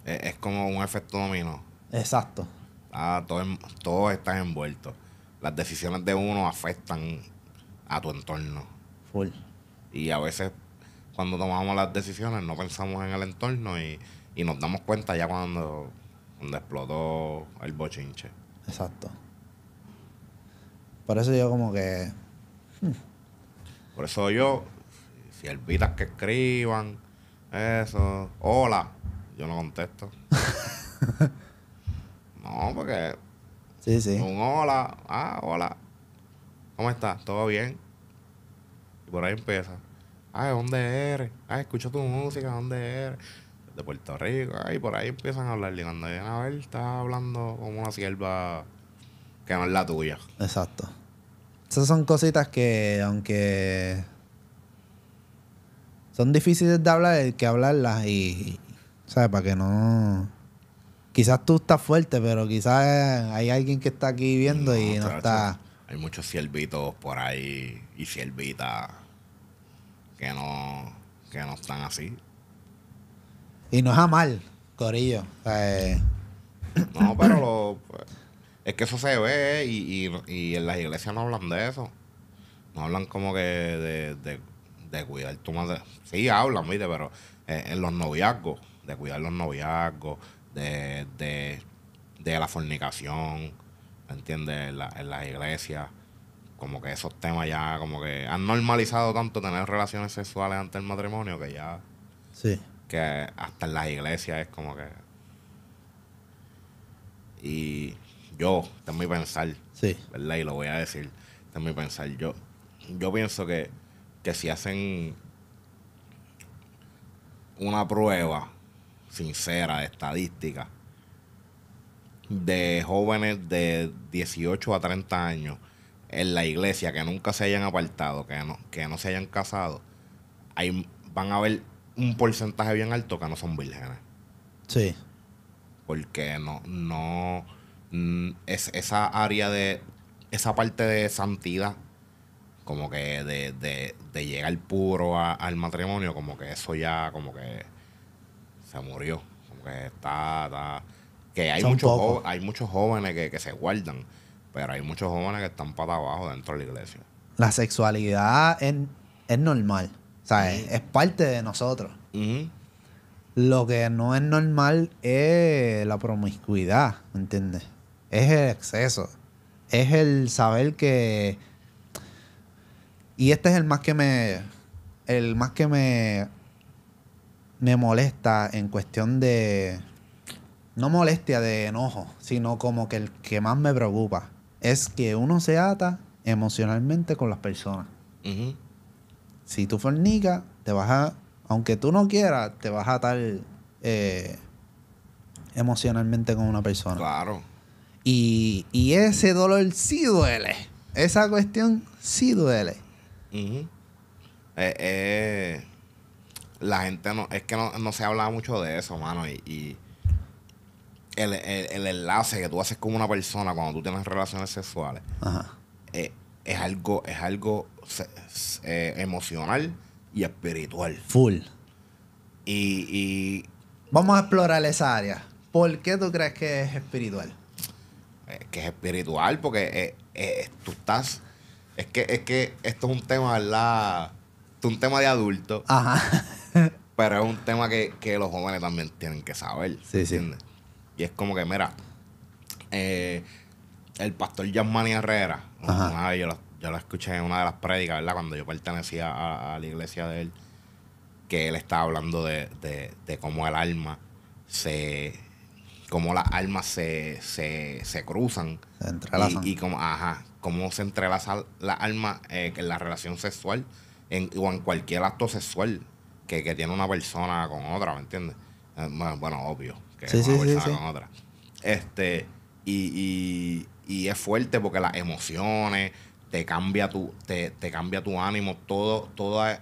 Eh, es, como un efecto dominó. Exacto. Ah, todos, todos están envueltos. Las decisiones de uno afectan a tu entorno. Full. Y a veces cuando tomamos las decisiones no pensamos en el entorno y nos damos cuenta ya cuando donde explotó el bochinche. Exacto. Por eso yo como que... Hmm. Por eso yo, si elvitas que escriban, eso, hola, yo no contesto. no, porque... Sí, sí. Un hola, ah, hola. ¿Cómo estás? ¿Todo bien? Y por ahí empieza. Ay, ¿dónde eres? Ay, escucho tu música, ¿dónde eres? de Puerto Rico, y por ahí empiezan a hablar. Y cuando vienen a ver, estás hablando como una sierva que no es la tuya. Exacto. Esas son cositas que, aunque son difíciles de hablar, hay que hablarlas y, ¿sabes? Para que no. Quizás tú estás fuerte, pero quizás hay alguien que está aquí viendo y no está. Hay muchos siervitos por ahí y siervitas que no, que no están así. Y no es amar, Corillo. Eh. No, pero lo, es que eso se ve y, y, en las iglesias no hablan de eso. No hablan como que de, de, cuidar tu madre. Sí, hablan, mire, pero eh, en los noviazgos, de cuidar los noviazgos, de, la fornicación, ¿entiendes? En, en las iglesias como que esos temas ya como que han normalizado tanto tener relaciones sexuales antes del matrimonio que ya sí que hasta en las iglesias es como que. Y yo, tengo que pensar, ¿verdad? Y lo voy a decir, tengo que pensar. Yo, yo pienso que, que si hacen una prueba sincera estadística de jóvenes de 18 a 30 años en la iglesia que nunca se hayan apartado, que no, que no se hayan casado, ahí van a haber un porcentaje bien alto que no son vírgenes. Sí. Porque no, no, mm, es esa área de, esa parte de santidad, como que de, de, de llegar puro al matrimonio, como que eso ya, como que se murió, como que está, está que hay muchos, hay muchos jóvenes que, se guardan, pero hay muchos jóvenes que están para abajo dentro de la iglesia. La sexualidad es normal. O sea, Es parte de nosotros. Lo que no es normal es la promiscuidad, ¿entiendes? Es el exceso. Es el saber que. Y este es el más que me. El más que me. Me molesta en cuestión de. No molestia de enojo, sino como que el que más me preocupa es que uno se ata emocionalmente con las personas si tú fornicas, te vas a, aunque tú no quieras, te vas a estar eh, emocionalmente con una persona. Claro. Y, ese dolor sí duele. Esa cuestión sí duele. Eh, eh, la gente no, es que no, se habla mucho de eso, mano. Y, el, el, enlace que tú haces con una persona cuando tú tienes relaciones sexuales. Ajá es algo, es algo eh, emocional y espiritual. Full. Y, Vamos a explorar esa área. ¿Por qué tú crees que es espiritual? Eh, que es espiritual porque eh, tú estás... Es que, es que esto es un tema, ¿verdad? es un tema de adulto. Ajá. pero es un tema que, los jóvenes también tienen que saber. Sí, sí. Y es como que, mira, el pastor Yasmani Herrera, yo lo, escuché en una de las prédicas, ¿verdad? Cuando yo pertenecía a, la iglesia de él, que él estaba hablando de, cómo el alma se cómo las almas se, cruzan. Se entrelazan. Y, cómo, ajá, cómo se entrelaza la alma en eh, la relación sexual en, o en cualquier acto sexual que, tiene una persona con otra, ¿me entiendes? Eh, bueno, obvio, que una persona con otra. Este, y, y es fuerte porque las emociones te cambia tu, te, cambia tu ánimo, todo, todas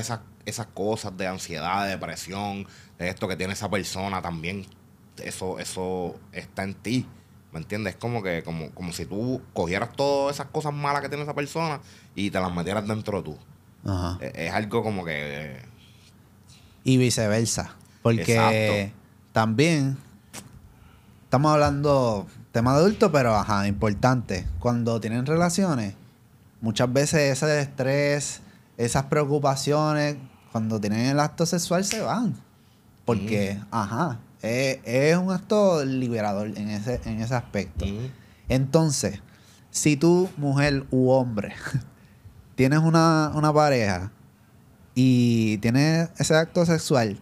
esas, esas cosas de ansiedad, de depresión, de esto que tiene esa persona también, eso, eso está en ti. ¿Me entiendes? Es como que, como, si tú cogieras todas esas cosas malas que tiene esa persona y te las metieras dentro de tú. E, es, algo como que. y viceversa. Porque también estamos hablando tema adulto, pero ajá, importante. Cuando tienen relaciones, muchas veces ese estrés, esas preocupaciones, cuando tienen el acto sexual se van. Porque, ajá, es, un acto liberador en ese, en ese aspecto. Entonces, si tú, mujer u hombre, tienes una, una pareja y tienes ese acto sexual,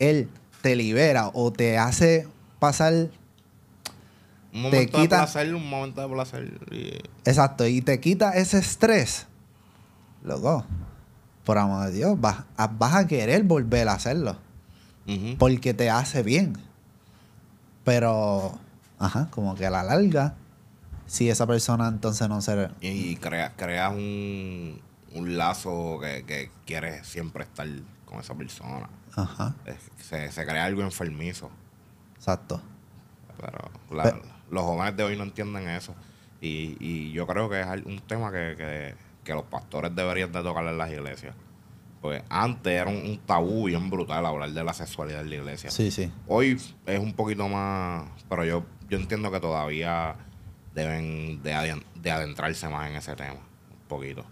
él te libera o te hace pasar un te quita, de placer, un momento de placer. exacto, y te quita ese estrés, loco, por amor de Dios, vas, vas a querer volver a hacerlo. Porque te hace bien. Pero, ajá, como que a la larga, si esa persona entonces no se... Y, y creas un, un, lazo que, quieres siempre estar con esa persona. Ajá. Se, se crea algo enfermizo. Exacto. Pero, claro. Pero, los jóvenes de hoy no entienden eso. Y, y yo creo que es un tema que, los pastores deberían de tocar en las iglesias. Pues antes era un, tabú bien brutal hablar de la sexualidad en la iglesia. Sí, sí. Hoy es un poquito más, pero yo, yo entiendo que todavía deben de, de adentrarse más en ese tema, un poquito.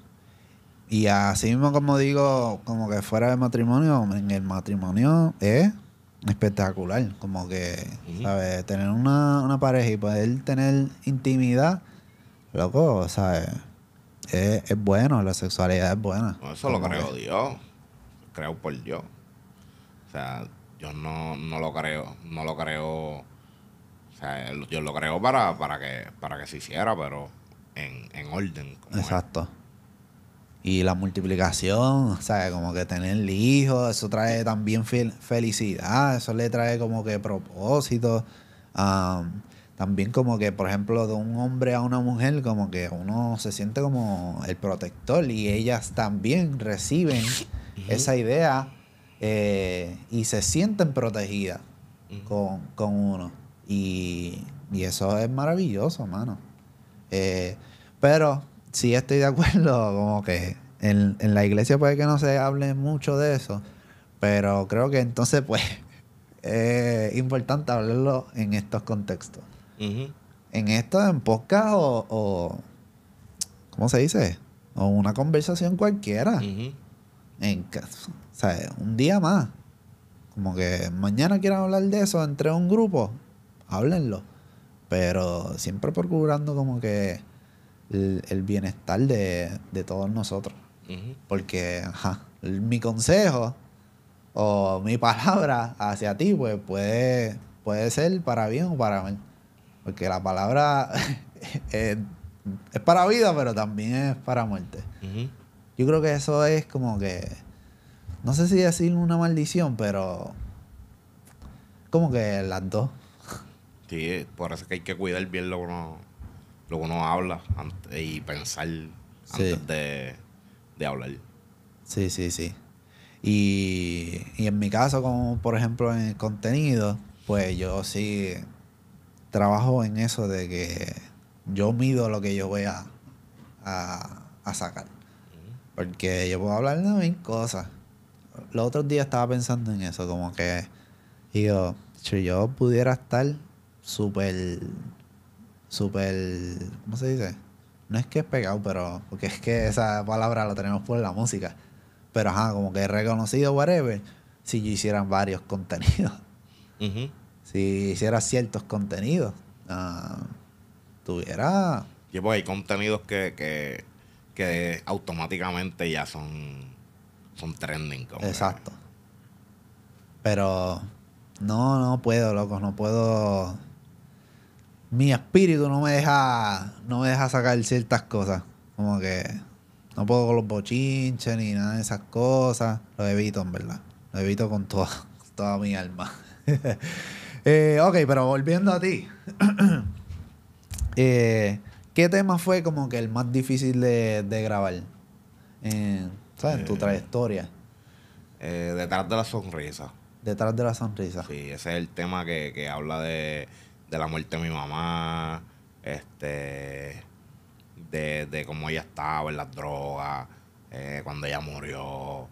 Y así mismo como digo, como que fuera de matrimonio, en el matrimonio es espectacular. Como que, Tener una, una, pareja y poder tener intimidad, loco, ¿sabes? Es, es bueno, la sexualidad es buena. eso lo creo Dios. Creo por Dios. O sea, yo no, no lo creo, no lo creo. O sea, yo lo creo para, para, que, para que se hiciera, pero en, orden. Exacto. Y la multiplicación, o sea, como que tener hijos, eso trae también felicidad, eso le trae como que propósito. también como que, por ejemplo, de un hombre a una mujer, como que uno se siente como el protector y ellas también reciben esa idea eh, y se sienten protegidas con, uno. Y, eso es maravilloso, mano. Eh, pero sí estoy de acuerdo, como que en, la iglesia puede que no se hable mucho de eso, pero creo que entonces pues es importante hablarlo en estos contextos. En esto, en podcast o, ¿Cómo se dice? O una conversación cualquiera. en, o sea, un día más. Como que mañana quieran hablar de eso entre un grupo, háblenlo. Pero siempre procurando como que el, bienestar de, todos nosotros. Porque mi consejo o mi palabra hacia ti pues puede, puede ser para bien o para mal. Porque la palabra es, para vida, pero también es para muerte. Yo creo que eso es como que, no sé si decir una maldición, pero como que las dos. Sí, por eso que hay que cuidar bien lo que uno lo que uno habla y pensar antes de, hablar. Sí, sí, sí. Y, en mi caso, como por ejemplo en el contenido, pues yo sí trabajo en eso de que yo mido lo que yo voy a, a, sacar. Porque yo puedo hablar de mil cosas. Los otros días estaba pensando en eso, como que digo, si yo pudiera estar súper súper, ¿cómo se dice? No es que es pegado, pero porque es que esa palabra la tenemos por la música. Pero ajá, como que reconocido, whatever, si yo hicieran varios contenidos. Si hiciera ciertos contenidos, ah, tuviera... Yo, pues hay contenidos que, que, automáticamente ya son, son trending. Como Exacto. Pero no, no puedo, locos, no puedo mi espíritu no me deja no me deja sacar ciertas cosas como que no puedo con los bochinches ni nada de esas cosas lo evito en verdad lo evito con toda, toda mi alma eh, ok pero volviendo a ti eh, ¿qué tema fue como que el más difícil de, grabar ¿sabes? en tu eh, trayectoria detrás de la sonrisa detrás de la sonrisa sí ese es el tema que habla de de la muerte de mi mamá, este, de, cómo ella estaba en las drogas, eh, cuando ella murió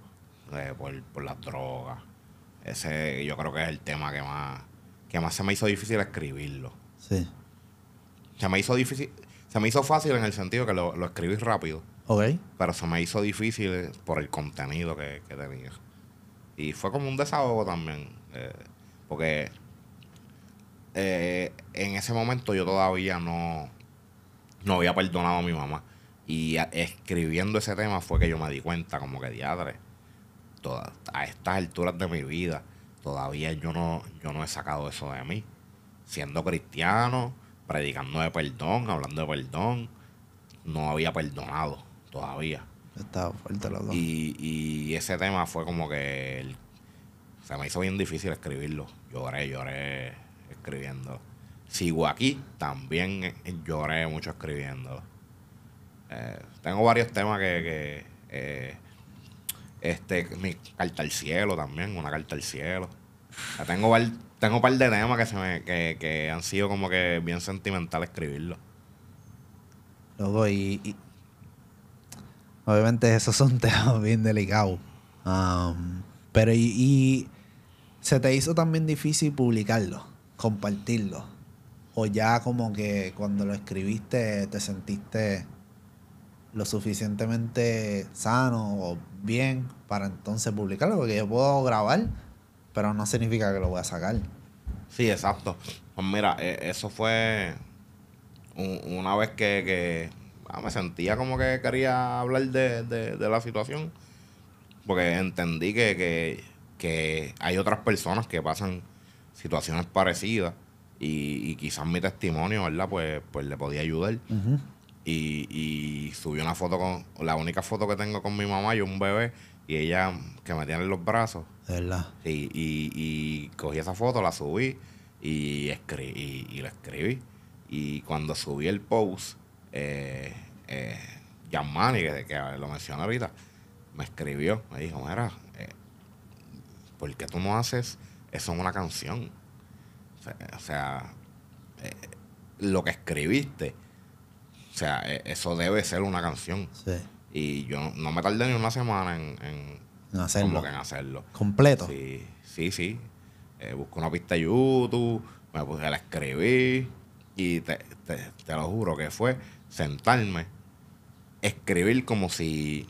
eh, por, por, las drogas. Ese yo creo que es el tema que más, que más se me hizo difícil escribirlo. Sí. Se me hizo difícil, se me hizo fácil en el sentido que lo, escribí rápido. Okay. Pero se me hizo difícil por el contenido que, tenía. Y fue como un desahogo también. Eh, porque eh, en ese momento yo todavía no, no había perdonado a mi mamá. Y escribiendo ese tema fue que yo me di cuenta, como que diadre, a estas alturas de mi vida, todavía yo no, yo no he sacado eso de mí. Siendo cristiano, predicando de perdón, hablando de perdón, no había perdonado todavía. Estaba fuerte y, y ese tema fue como que se me hizo bien difícil escribirlo. Lloré, lloré escribiendo. Sigo aquí, también eh, lloré mucho escribiendo. Eh, tengo varios temas que. Eh, este, mi carta al cielo también, una carta al cielo. Ya tengo, tengo un par de temas que, se me, que, han sido como que bien sentimental escribirlo. Luego, y, Obviamente, esos son temas bien delicados. Um, pero, y, Se te hizo también difícil publicarlo compartirlo? ¿O ya como que cuando lo escribiste te sentiste lo suficientemente sano o bien para entonces publicarlo? Porque yo puedo grabar, pero no significa que lo voy a sacar. Sí, exacto. Pues mira, e, eso fue una vez que, ah, me sentía como que quería hablar de, la situación, porque entendí que, que, hay otras personas que pasan situaciones parecidas y, quizás mi testimonio, ¿verdad? Pues, pues le podía ayudar. y, subí una foto con, la única foto que tengo con mi mamá, y un bebé, y ella que me tiene en los brazos. ¿Verdad? Y, cogí esa foto, la subí y, escribí, y, la escribí. Y cuando subí el post, eh, eh que, lo mencioné ahorita, me escribió, me dijo, mira, eh, ¿por qué tú no haces eso es una canción. O sea, eh, lo que escribiste, o sea, e, eso debe ser una canción. Y yo no, me tardé ni una semana en, hacerlo. en hacerlo. Completo. Sí, sí, sí. Eh, una pista de YouTube, me puse a escribir y te, lo juro que fue sentarme, escribir como si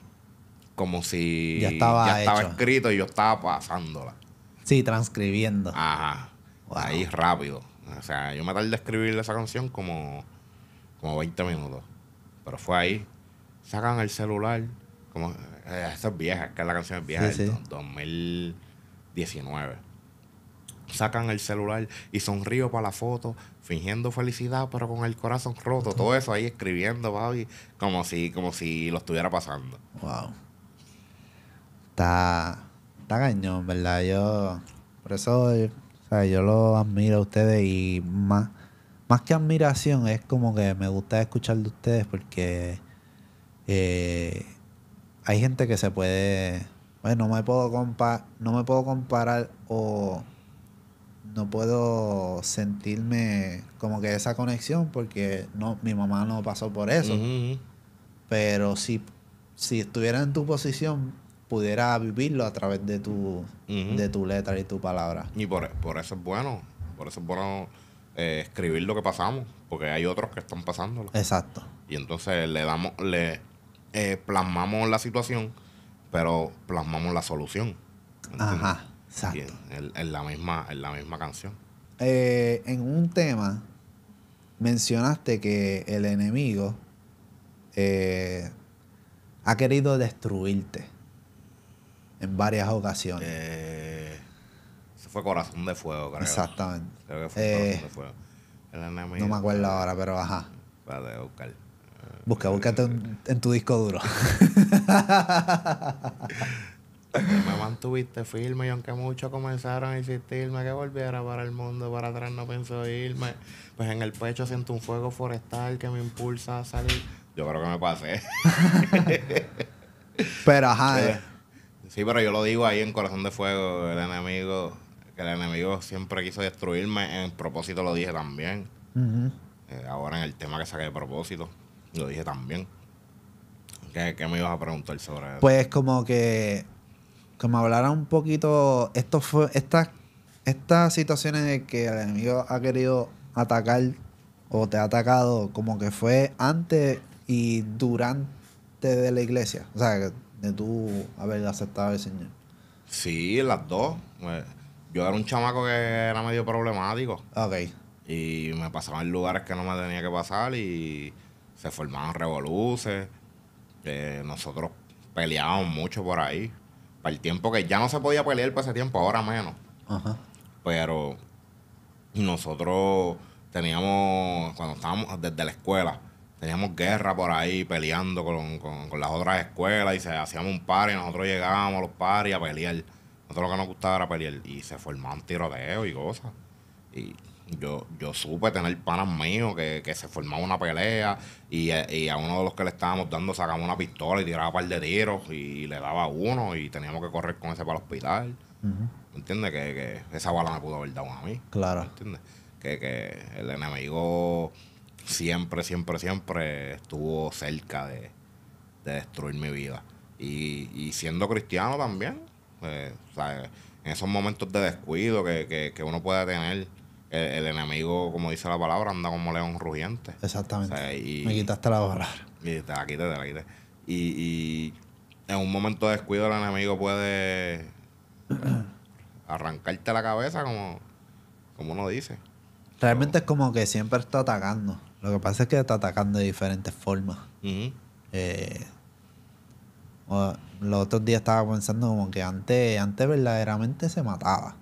como si ya estaba, ya estaba escrito y yo estaba pasándola. Sí, transcribiendo. Ajá. Ahí rápido. O sea, yo me tardé en escribir esa canción como, como 20 minutos. Pero fue ahí. Sacan el celular. Como, eh, esa es vieja, que la canción es vieja sí, 2019. Sacan el celular y sonrío para la foto, fingiendo felicidad, pero con el corazón roto. Todo eso ahí escribiendo, papi, como si, como si lo estuviera pasando. Wow. Está está cañón, ¿verdad? Yo, por eso, yo lo admiro a ustedes y más, más que admiración, es como que me gusta escuchar de ustedes porque eh, hay gente que se puede, bueno, pues, no me puedo, compa no me puedo comparar o no puedo sentirme como que esa conexión porque no mi mamá no pasó por eso. Pero si, si estuviera en tu posición, pudiera vivirlo a través de tu, de tu letra y tu palabra. Y por, por eso es bueno, por eso bueno eh, escribir lo que pasamos, porque hay otros que están pasándolo. Exacto. Y entonces le damos, le eh, plasmamos la situación, pero plasmamos la solución. Ajá, exacto. En, la misma, en la misma canción. Eh, en un tema mencionaste que el enemigo ha querido destruirte en varias ocasiones. Eh, fue Corazón de Fuego, creo. Exactamente. Creo que fue Corazón de eh, Fuego. No me acuerdo ahora, pero ajá. busca buscar. Busca, en, tu disco duro. me mantuviste firme y aunque muchos comenzaron a insistirme que volviera para el mundo, para atrás no pienso irme. Pues en el pecho siento un fuego forestal que me impulsa a salir. Yo creo que me pasé. Pero ajá, eh, Sí, pero yo lo digo ahí en Corazón de Fuego, el enemigo, que el enemigo siempre quiso destruirme, en propósito lo dije también. Eh, ahora en el tema que saqué de propósito, lo dije también. ¿Qué, me ibas a preguntar sobre eso? Pues como que, como hablara un poquito, esto fue, estas, estas situaciones en que el enemigo ha querido atacar o te ha atacado, como que fue antes y durante de la iglesia. O sea, de tú haber aceptado el Señor? Sí, las dos. Eh, yo era un chamaco que era medio problemático. Ok. Y me pasaban en lugares que no me tenía que pasar y se formaban revoluces. Eh, nosotros peleábamos mucho por ahí. Para el tiempo que ya no se podía pelear para ese tiempo, ahora menos. Ajá. Pero nosotros teníamos, cuando estábamos desde la escuela, teníamos guerra por ahí peleando con, las otras escuelas y se, hacíamos un par y nosotros llegábamos a los y a pelear. Nosotros lo que nos gustaba era pelear y se formaban tiroteos y cosas. Y yo, yo supe tener panas míos que, se formaba una pelea y, a uno de los que le estábamos dando sacaba una pistola y tiraba un par de tiros y le daba uno y teníamos que correr con ese para el hospital. ¿Me ¿Entiendes? Que, que, esa bala me pudo haber dado a mí. Claro. ¿Entiendes? Que, que el enemigo siempre, siempre, siempre estuvo cerca de, destruir mi vida. Y, y siendo cristiano también, pues, en esos momentos de descuido que, uno puede tener, el, enemigo, como dice la palabra, anda como león rugiente. Exactamente. Me quitaste la palabra. Y te la quité, te la quité. Y, en un momento de descuido el enemigo puede arrancarte la cabeza como, como uno dice. Realmente es como que siempre está atacando. Lo que pasa es que está atacando de diferentes formas. Eh, los otros días estaba pensando como que antes, antes verdaderamente se mataba.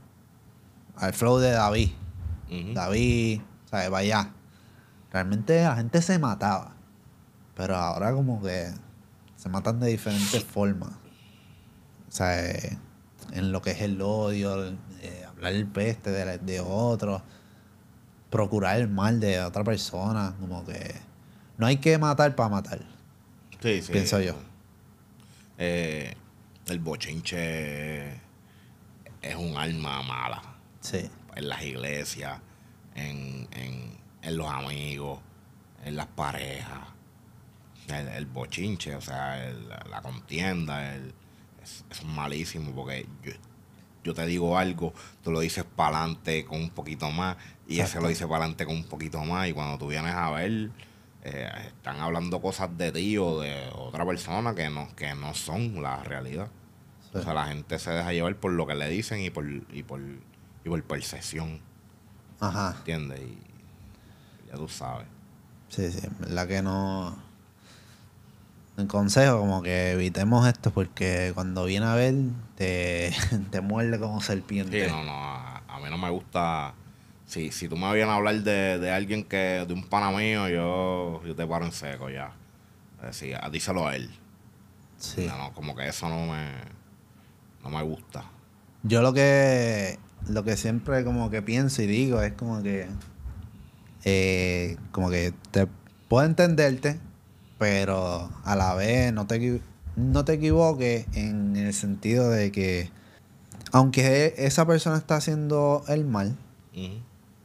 Al flow de David. David, o David, Vaya. Realmente la gente se mataba. Pero ahora como que se matan de diferentes formas. O sea, eh, en lo que es el odio, eh, hablar el peste de, de otros procurar el mal de otra persona. Como que no hay que matar para matar. Sí, sí. Pienso yo. Eh, el bochinche es un alma mala. Sí. En las iglesias, en, los amigos, en las parejas. El, bochinche, o sea, la contienda, es, es malísimo porque yo, yo te digo algo, tú lo dices para adelante con un poquito más y ese lo dice para adelante con un poquito más y cuando tú vienes a ver, eh, están hablando cosas de ti o de otra persona que no, que no son la realidad. O sea, la gente se deja llevar por lo que le dicen y por, y por, y por percepción. Ajá. ¿Entiendes? Y ya tú sabes. Sí, sí, la que no un consejo como que evitemos esto porque cuando viene a ver te, te muerde como serpiente. Sí, no, no, a, mí no me gusta. Si, si tú me vienes a hablar de, alguien que, de un pana mío, yo, yo te paro en seco ya. así díselo a él. Sí. No, como que eso no me, no me gusta. Yo lo que, lo que siempre como que pienso y digo es como que, eh, como que te puedo entenderte, pero a la vez no te, no te equivoques en el sentido de que, aunque esa persona está haciendo el mal,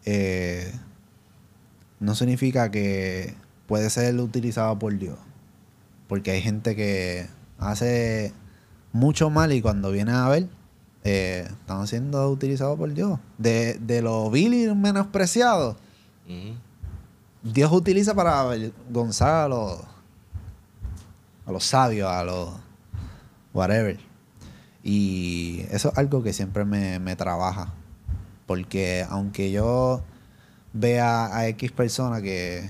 eh, no significa que puede ser utilizado por Dios. Porque hay gente que hace mucho mal y cuando viene a ver, eh, están siendo utilizados por Dios. De, de lo vil y menospreciado, Dios utiliza para avergonzar a los, a los sabios, a los whatever. Y eso es algo que siempre me, trabaja. Porque aunque yo vea a X persona que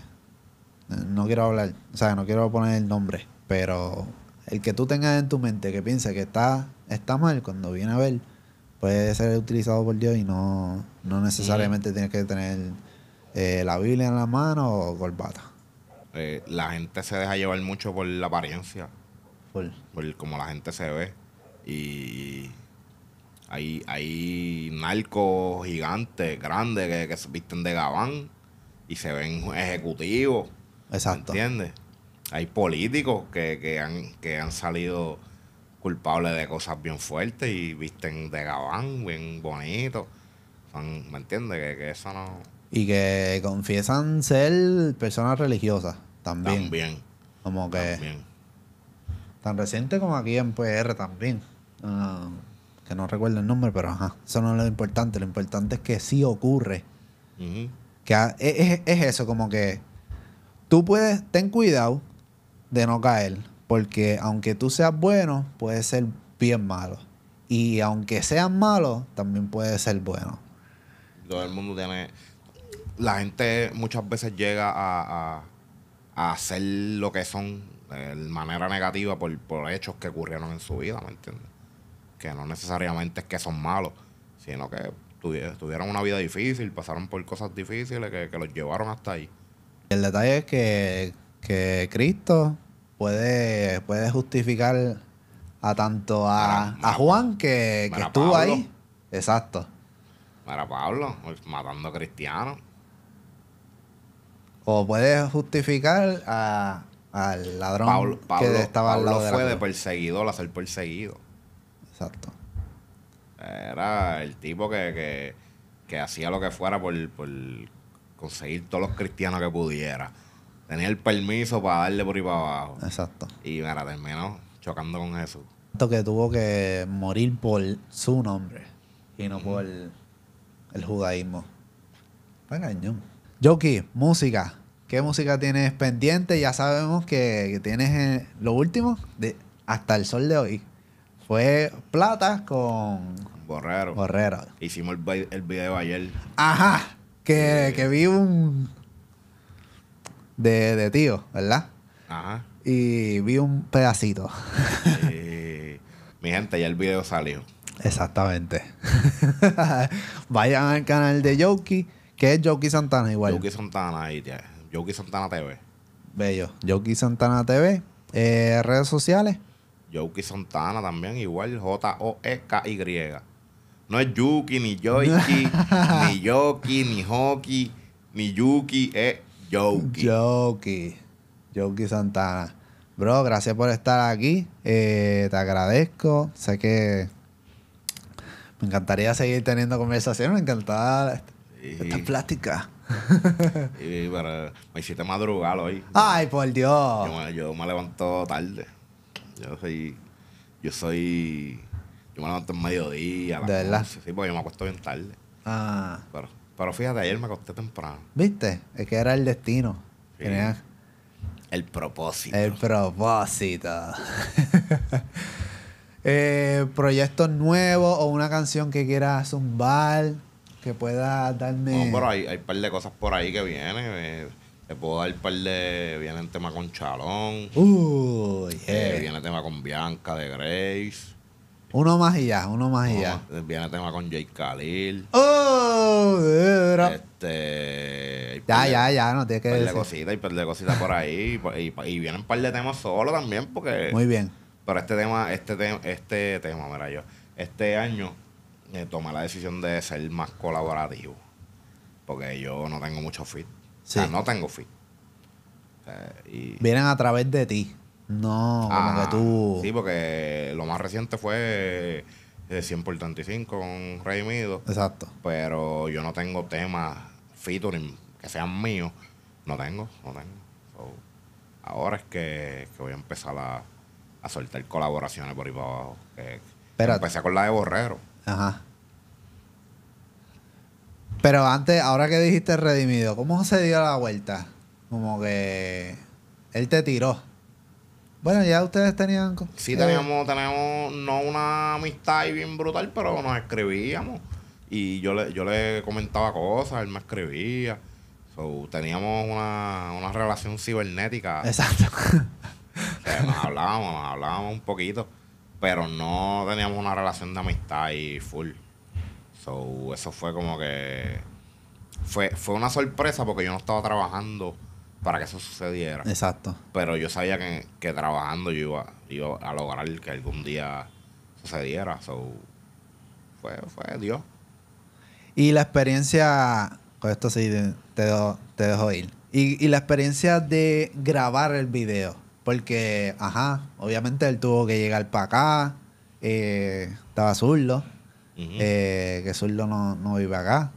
no quiero hablar, o sea, no quiero poner el nombre, pero el que tú tengas en tu mente que piensa que está, está mal cuando viene a ver, puede ser utilizado por Dios y no, no necesariamente tienes que tener eh, la Biblia en la mano o golpata. Eh, la gente se deja llevar mucho por la apariencia. Por, por como la gente se ve. Y hay, hay narcos gigantes, grandes, que, visten de gabán y se ven ejecutivos. Exacto. ¿Entiendes? Hay políticos que, han, que han salido culpables de cosas bien fuertes y visten de gabán, bien bonito. ¿Me entiendes? que eso no... Y que confiesan ser personas religiosas también. También. Como que. También. Tan reciente como aquí en PR también. Ah, que no recuerdo el nombre, pero ajá. Eso no es lo importante. Lo importante es que sí ocurre. que es, e, es eso, como que tú puedes, ten cuidado de no caer, porque aunque tú seas bueno, puedes ser bien malo. Y aunque seas malo, también puedes ser bueno. Todo el mundo tiene, la gente muchas veces llega a, hacer lo que son eh, de manera negativa por, por hechos que ocurrieron en su vida, ¿me entiendes? Que no necesariamente es que son malos, sino que tuvieron una vida difícil, pasaron por cosas difíciles que, los llevaron hasta ahí. El detalle es que, Cristo puede, puede justificar a tanto a, Juan que, que estuvo ahí. Exacto. Mira, Pablo, pues, matando a cristianos. O puedes justificar al ladrón que estaba al lado de fue de perseguidor a ser perseguido. Exacto. Era el tipo que, hacía lo que fuera por, conseguir todos los cristianos que pudiera. Tenía el permiso para darle por ahí para abajo. Exacto. Y mira, terminó chocando con Jesús. Esto que tuvo que morir por su nombre y no por el judaísmo. Está cañón. Joki, música. ¿Qué música tienes pendiente? Ya sabemos que, tienes eh, lo último de hasta el sol de hoy. Fue plata con Borrero. Hicimos el, video ayer. Ajá. Que, vi un de, tío, ¿verdad? Ajá. Y vi un pedacito. mi gente, ya el video salió. Exactamente. Vayan al canal de Joki ¿Qué es Yoki Santana igual? Yoki Santana, ahí, ya. Yoki Santana TV. Bello. Yoki Santana TV. Eh, redes sociales. Yoki Santana también, igual. J-O-E-K-Y. No es Yuki, ni Yoki. ni Yoki, ni Hoki, ni Yuki, es Yoki. Yoki. Yoki Santana. Bro, gracias por estar aquí. Eh, te agradezco. Sé que me encantaría seguir teniendo conversaciones. Me encantaría esta eh, plática. Y eh, para, me hiciste madrugar hoy. Ay, por Dios. Yo, me- levanto tarde. Yo soy. Yo soy. Yo me levanto en mediodía. ¿De verdad? Sí, porque yo me acuesto bien tarde. Ah, Pero, fíjate, ayer me acosté temprano. ¿viste? Es que era el destino. Sí. Tenía El propósito. el propósito. Eh, proyectos nuevos o una canción que quieras zumbar que pueda darme. No, pero hay, hay un par de cosas por ahí que vienen. Eh, te puedo dar un par de. Viene el tema con Chalón. Uy. Eh, eh, viene tema con Bianca de Grace. Uno más y ya, uno más y ya. viene tema con Jay Khalil. ¡Oh! Eh, este. Ya, ya, ya, no tiene que de cositas, y par de cositas por ahí. Y, vienen un par de temas solo también, porque. Muy bien. Pero este tema, este, tema, este tema, mira yo. Este año tomé la decisión de ser más colaborativo. Porque yo no tengo mucho fit. no tengo fit. y... Vienen a través de ti. No, como que ah, tú. Sí, porque lo más reciente fue 100 eh, por con Rey Mido. Exacto. Pero yo no tengo temas featuring que sean míos. No tengo, no tengo. ahora es que, voy a empezar a, soltar colaboraciones por ahí para abajo. Empecé con la de Borrero. Ajá. Pero antes, ahora que dijiste redimido, ¿cómo se dio la vuelta? Como que él te tiró. Bueno, ya ustedes tenían... Sí, teníamos, eh, teníamos no una amistad ahí bien brutal, pero nos escribíamos. Y yo le, yo le comentaba cosas, él me escribía. teníamos una, relación cibernética. Exacto. nos hablábamos, nos hablábamos un poquito pero no teníamos una relación de amistad y full. So, eso fue como que. Fue, fue una sorpresa porque yo no estaba trabajando para que eso sucediera. Exacto. Pero yo sabía que, trabajando yo iba, a lograr que algún día sucediera. So, fue, fue Dios. Y la experiencia. Con esto sí te, dejo, te ir. Y, y la experiencia de grabar el video porque, ajá, obviamente él tuvo que llegar para acá. Eh, estaba Zurdo. Eh, que Zurdo no, no vive acá.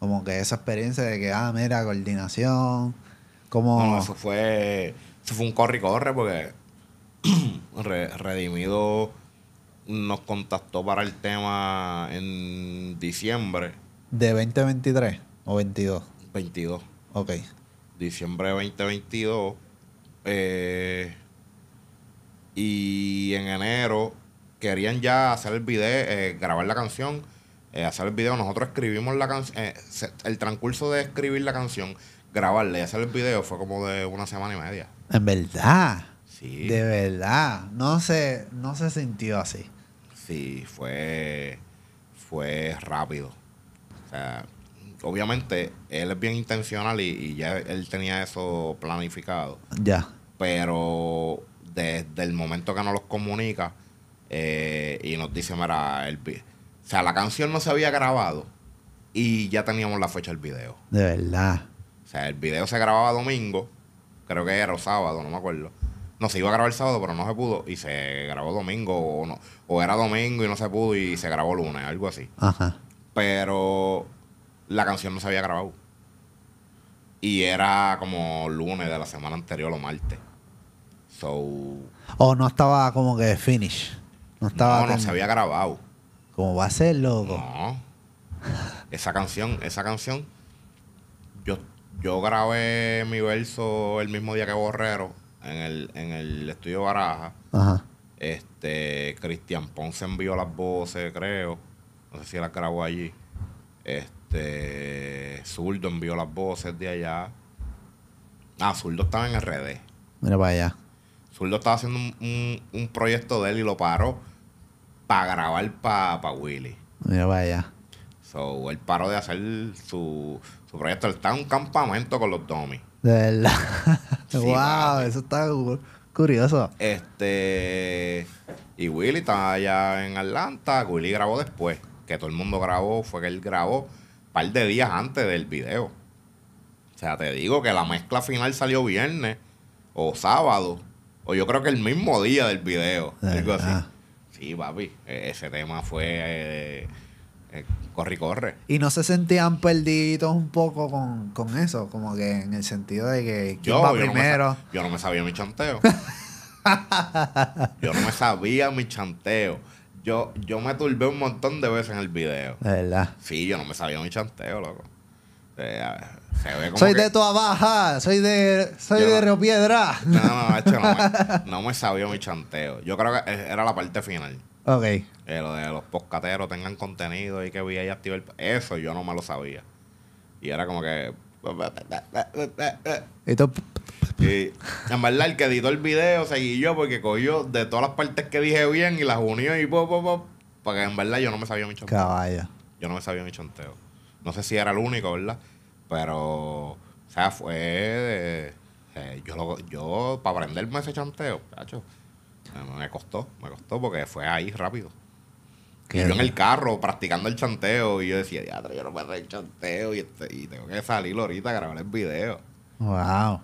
Como que esa experiencia de que, ah, mira, coordinación. Como... No, eso fue. fue un corre y corre porque Redimido nos contactó para el tema en diciembre. ¿De 2023 o 22? 22. Ok. Diciembre de 2022 eh, y en enero querían ya hacer el video, eh, grabar la canción, eh, hacer el video. Nosotros escribimos la canción, eh, el transcurso de escribir la canción, grabarla y hacer el video fue como de una semana y media. En verdad. Sí. De verdad. No se, no se sintió así. Sí, fue, fue rápido. O sea, obviamente, él es bien intencional y, ya él tenía eso planificado. Ya. Pero desde el momento que nos los comunica eh, y nos dice, mira, el, o sea, la canción no se había grabado y ya teníamos la fecha del video. De verdad. O sea, el video se grababa domingo, creo que era sábado, no me acuerdo. No, se iba a grabar el sábado, pero no se pudo. Y se grabó domingo, o no. O era domingo y no se pudo, y se grabó lunes, algo así. Ajá. Pero la canción no se había grabado. Y era como lunes de la semana anterior o martes. So. O oh, no estaba como que finish. No estaba. No, no se había grabado. ¿Cómo va a ser, loco? No. Esa canción, esa canción. Yo, yo grabé mi verso el mismo día que Borrero en el, en el estudio Baraja. Este, Cristian Ponce envió las voces, creo. No sé si las grabó allí. Este, este, Zurdo envió las voces de allá. Ah, Zurdo estaba en RD. Mira para allá. Zurdo estaba haciendo un, proyecto de él y lo paró para grabar para Willy. Mira para allá. So, él paró de hacer su, proyecto. Él estaba en un campamento con los domis. De verdad. wow, eso está curioso. Este. Y Willy estaba allá en Atlanta. Willy grabó después. Que todo el mundo grabó, fue que él grabó par de días antes del video. O sea, te digo que la mezcla final salió viernes o sábado, o yo creo que el mismo día del video, así. Sí, papi, e-, ese tema fue eh, eh, corre y corre. ¿Y no se sentían perdidos un poco con, eso? Como que en el sentido de que ¿quién yo, va primero? yo no me sabía mi chanteo. yo no me sabía mi chanteo yo, yo me turbé un montón de veces en el video. verdad? Sí, yo no me sabía mi chanteo, loco. se ve como soy de toda Baja, soy de, soy de Río Piedra. No, no, no, no, me, sabía mi chanteo. Yo creo que e, era la parte final. Ok. Eh, lo de los poscateros tengan contenido y que vi a activar. Eso yo no me lo sabía. Y era como que. Y y, en verdad, el que editó el video seguí yo porque cogió de todas las partes que dije bien y las unió y pop, pop, pop. Porque en verdad yo no me sabía mi chanteo Caballa. Yo no me sabía mi chanteo No sé si era el único, ¿verdad? Pero, o sea, fue. Eh, yo, lo, yo para aprenderme ese chanteo, cacho, me costó, me costó porque fue ahí rápido. Y yo en el carro practicando el chanteo y yo decía, ya yo no puedo hacer el chanteo este, y, tengo que salir ahorita a grabar el video. Wow.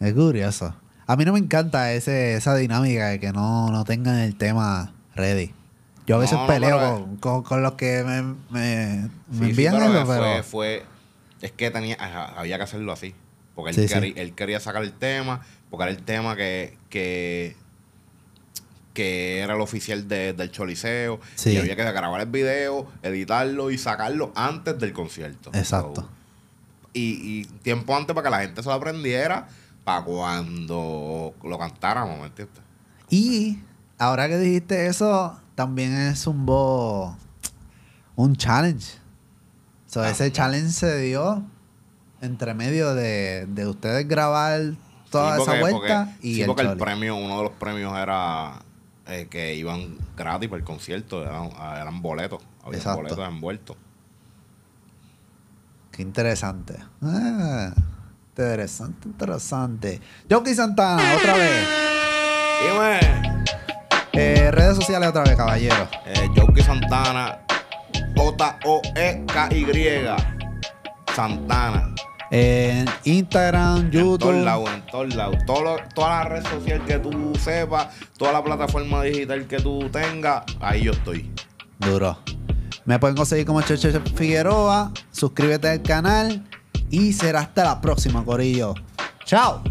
Es curioso. A mí no me encanta ese, esa dinámica de que no, tengan el tema ready. Yo a veces peleo con, los que me, me, envían eso, pero... Fue, es que tenía, había que hacerlo así. Porque él, quería, sacar el tema, porque era el tema que, que, era el oficial del Choliseo. Y había que grabar el video, editarlo y sacarlo antes del concierto. Exacto. y, y tiempo antes para que la gente se lo aprendiera para cuando lo cantáramos, ¿me entiendes? Y ahora que dijiste eso, también es un bo, un challenge. So, ah, ese challenge se dio entre medio de, de ustedes grabar toda esa vuelta y sí, el premio, uno de los premios era eh, que iban gratis para el concierto, eran, boletos, había boletos envueltos. Qué interesante. Ah. Interesante, interesante. Jockey Santana, otra vez. Dime. Eh, redes sociales otra vez, caballero. Eh, Santana. J-O-E-K-Y. Santana. En Instagram, YouTube. En todos lados, en todos lados. Todo, toda las redes sociales que tú sepas, toda la plataforma digital que tú tengas, ahí yo estoy. Duro. Me pueden conseguir como Cheche Figueroa. Suscríbete al canal. Y será hasta la próxima, Corillo. Chao.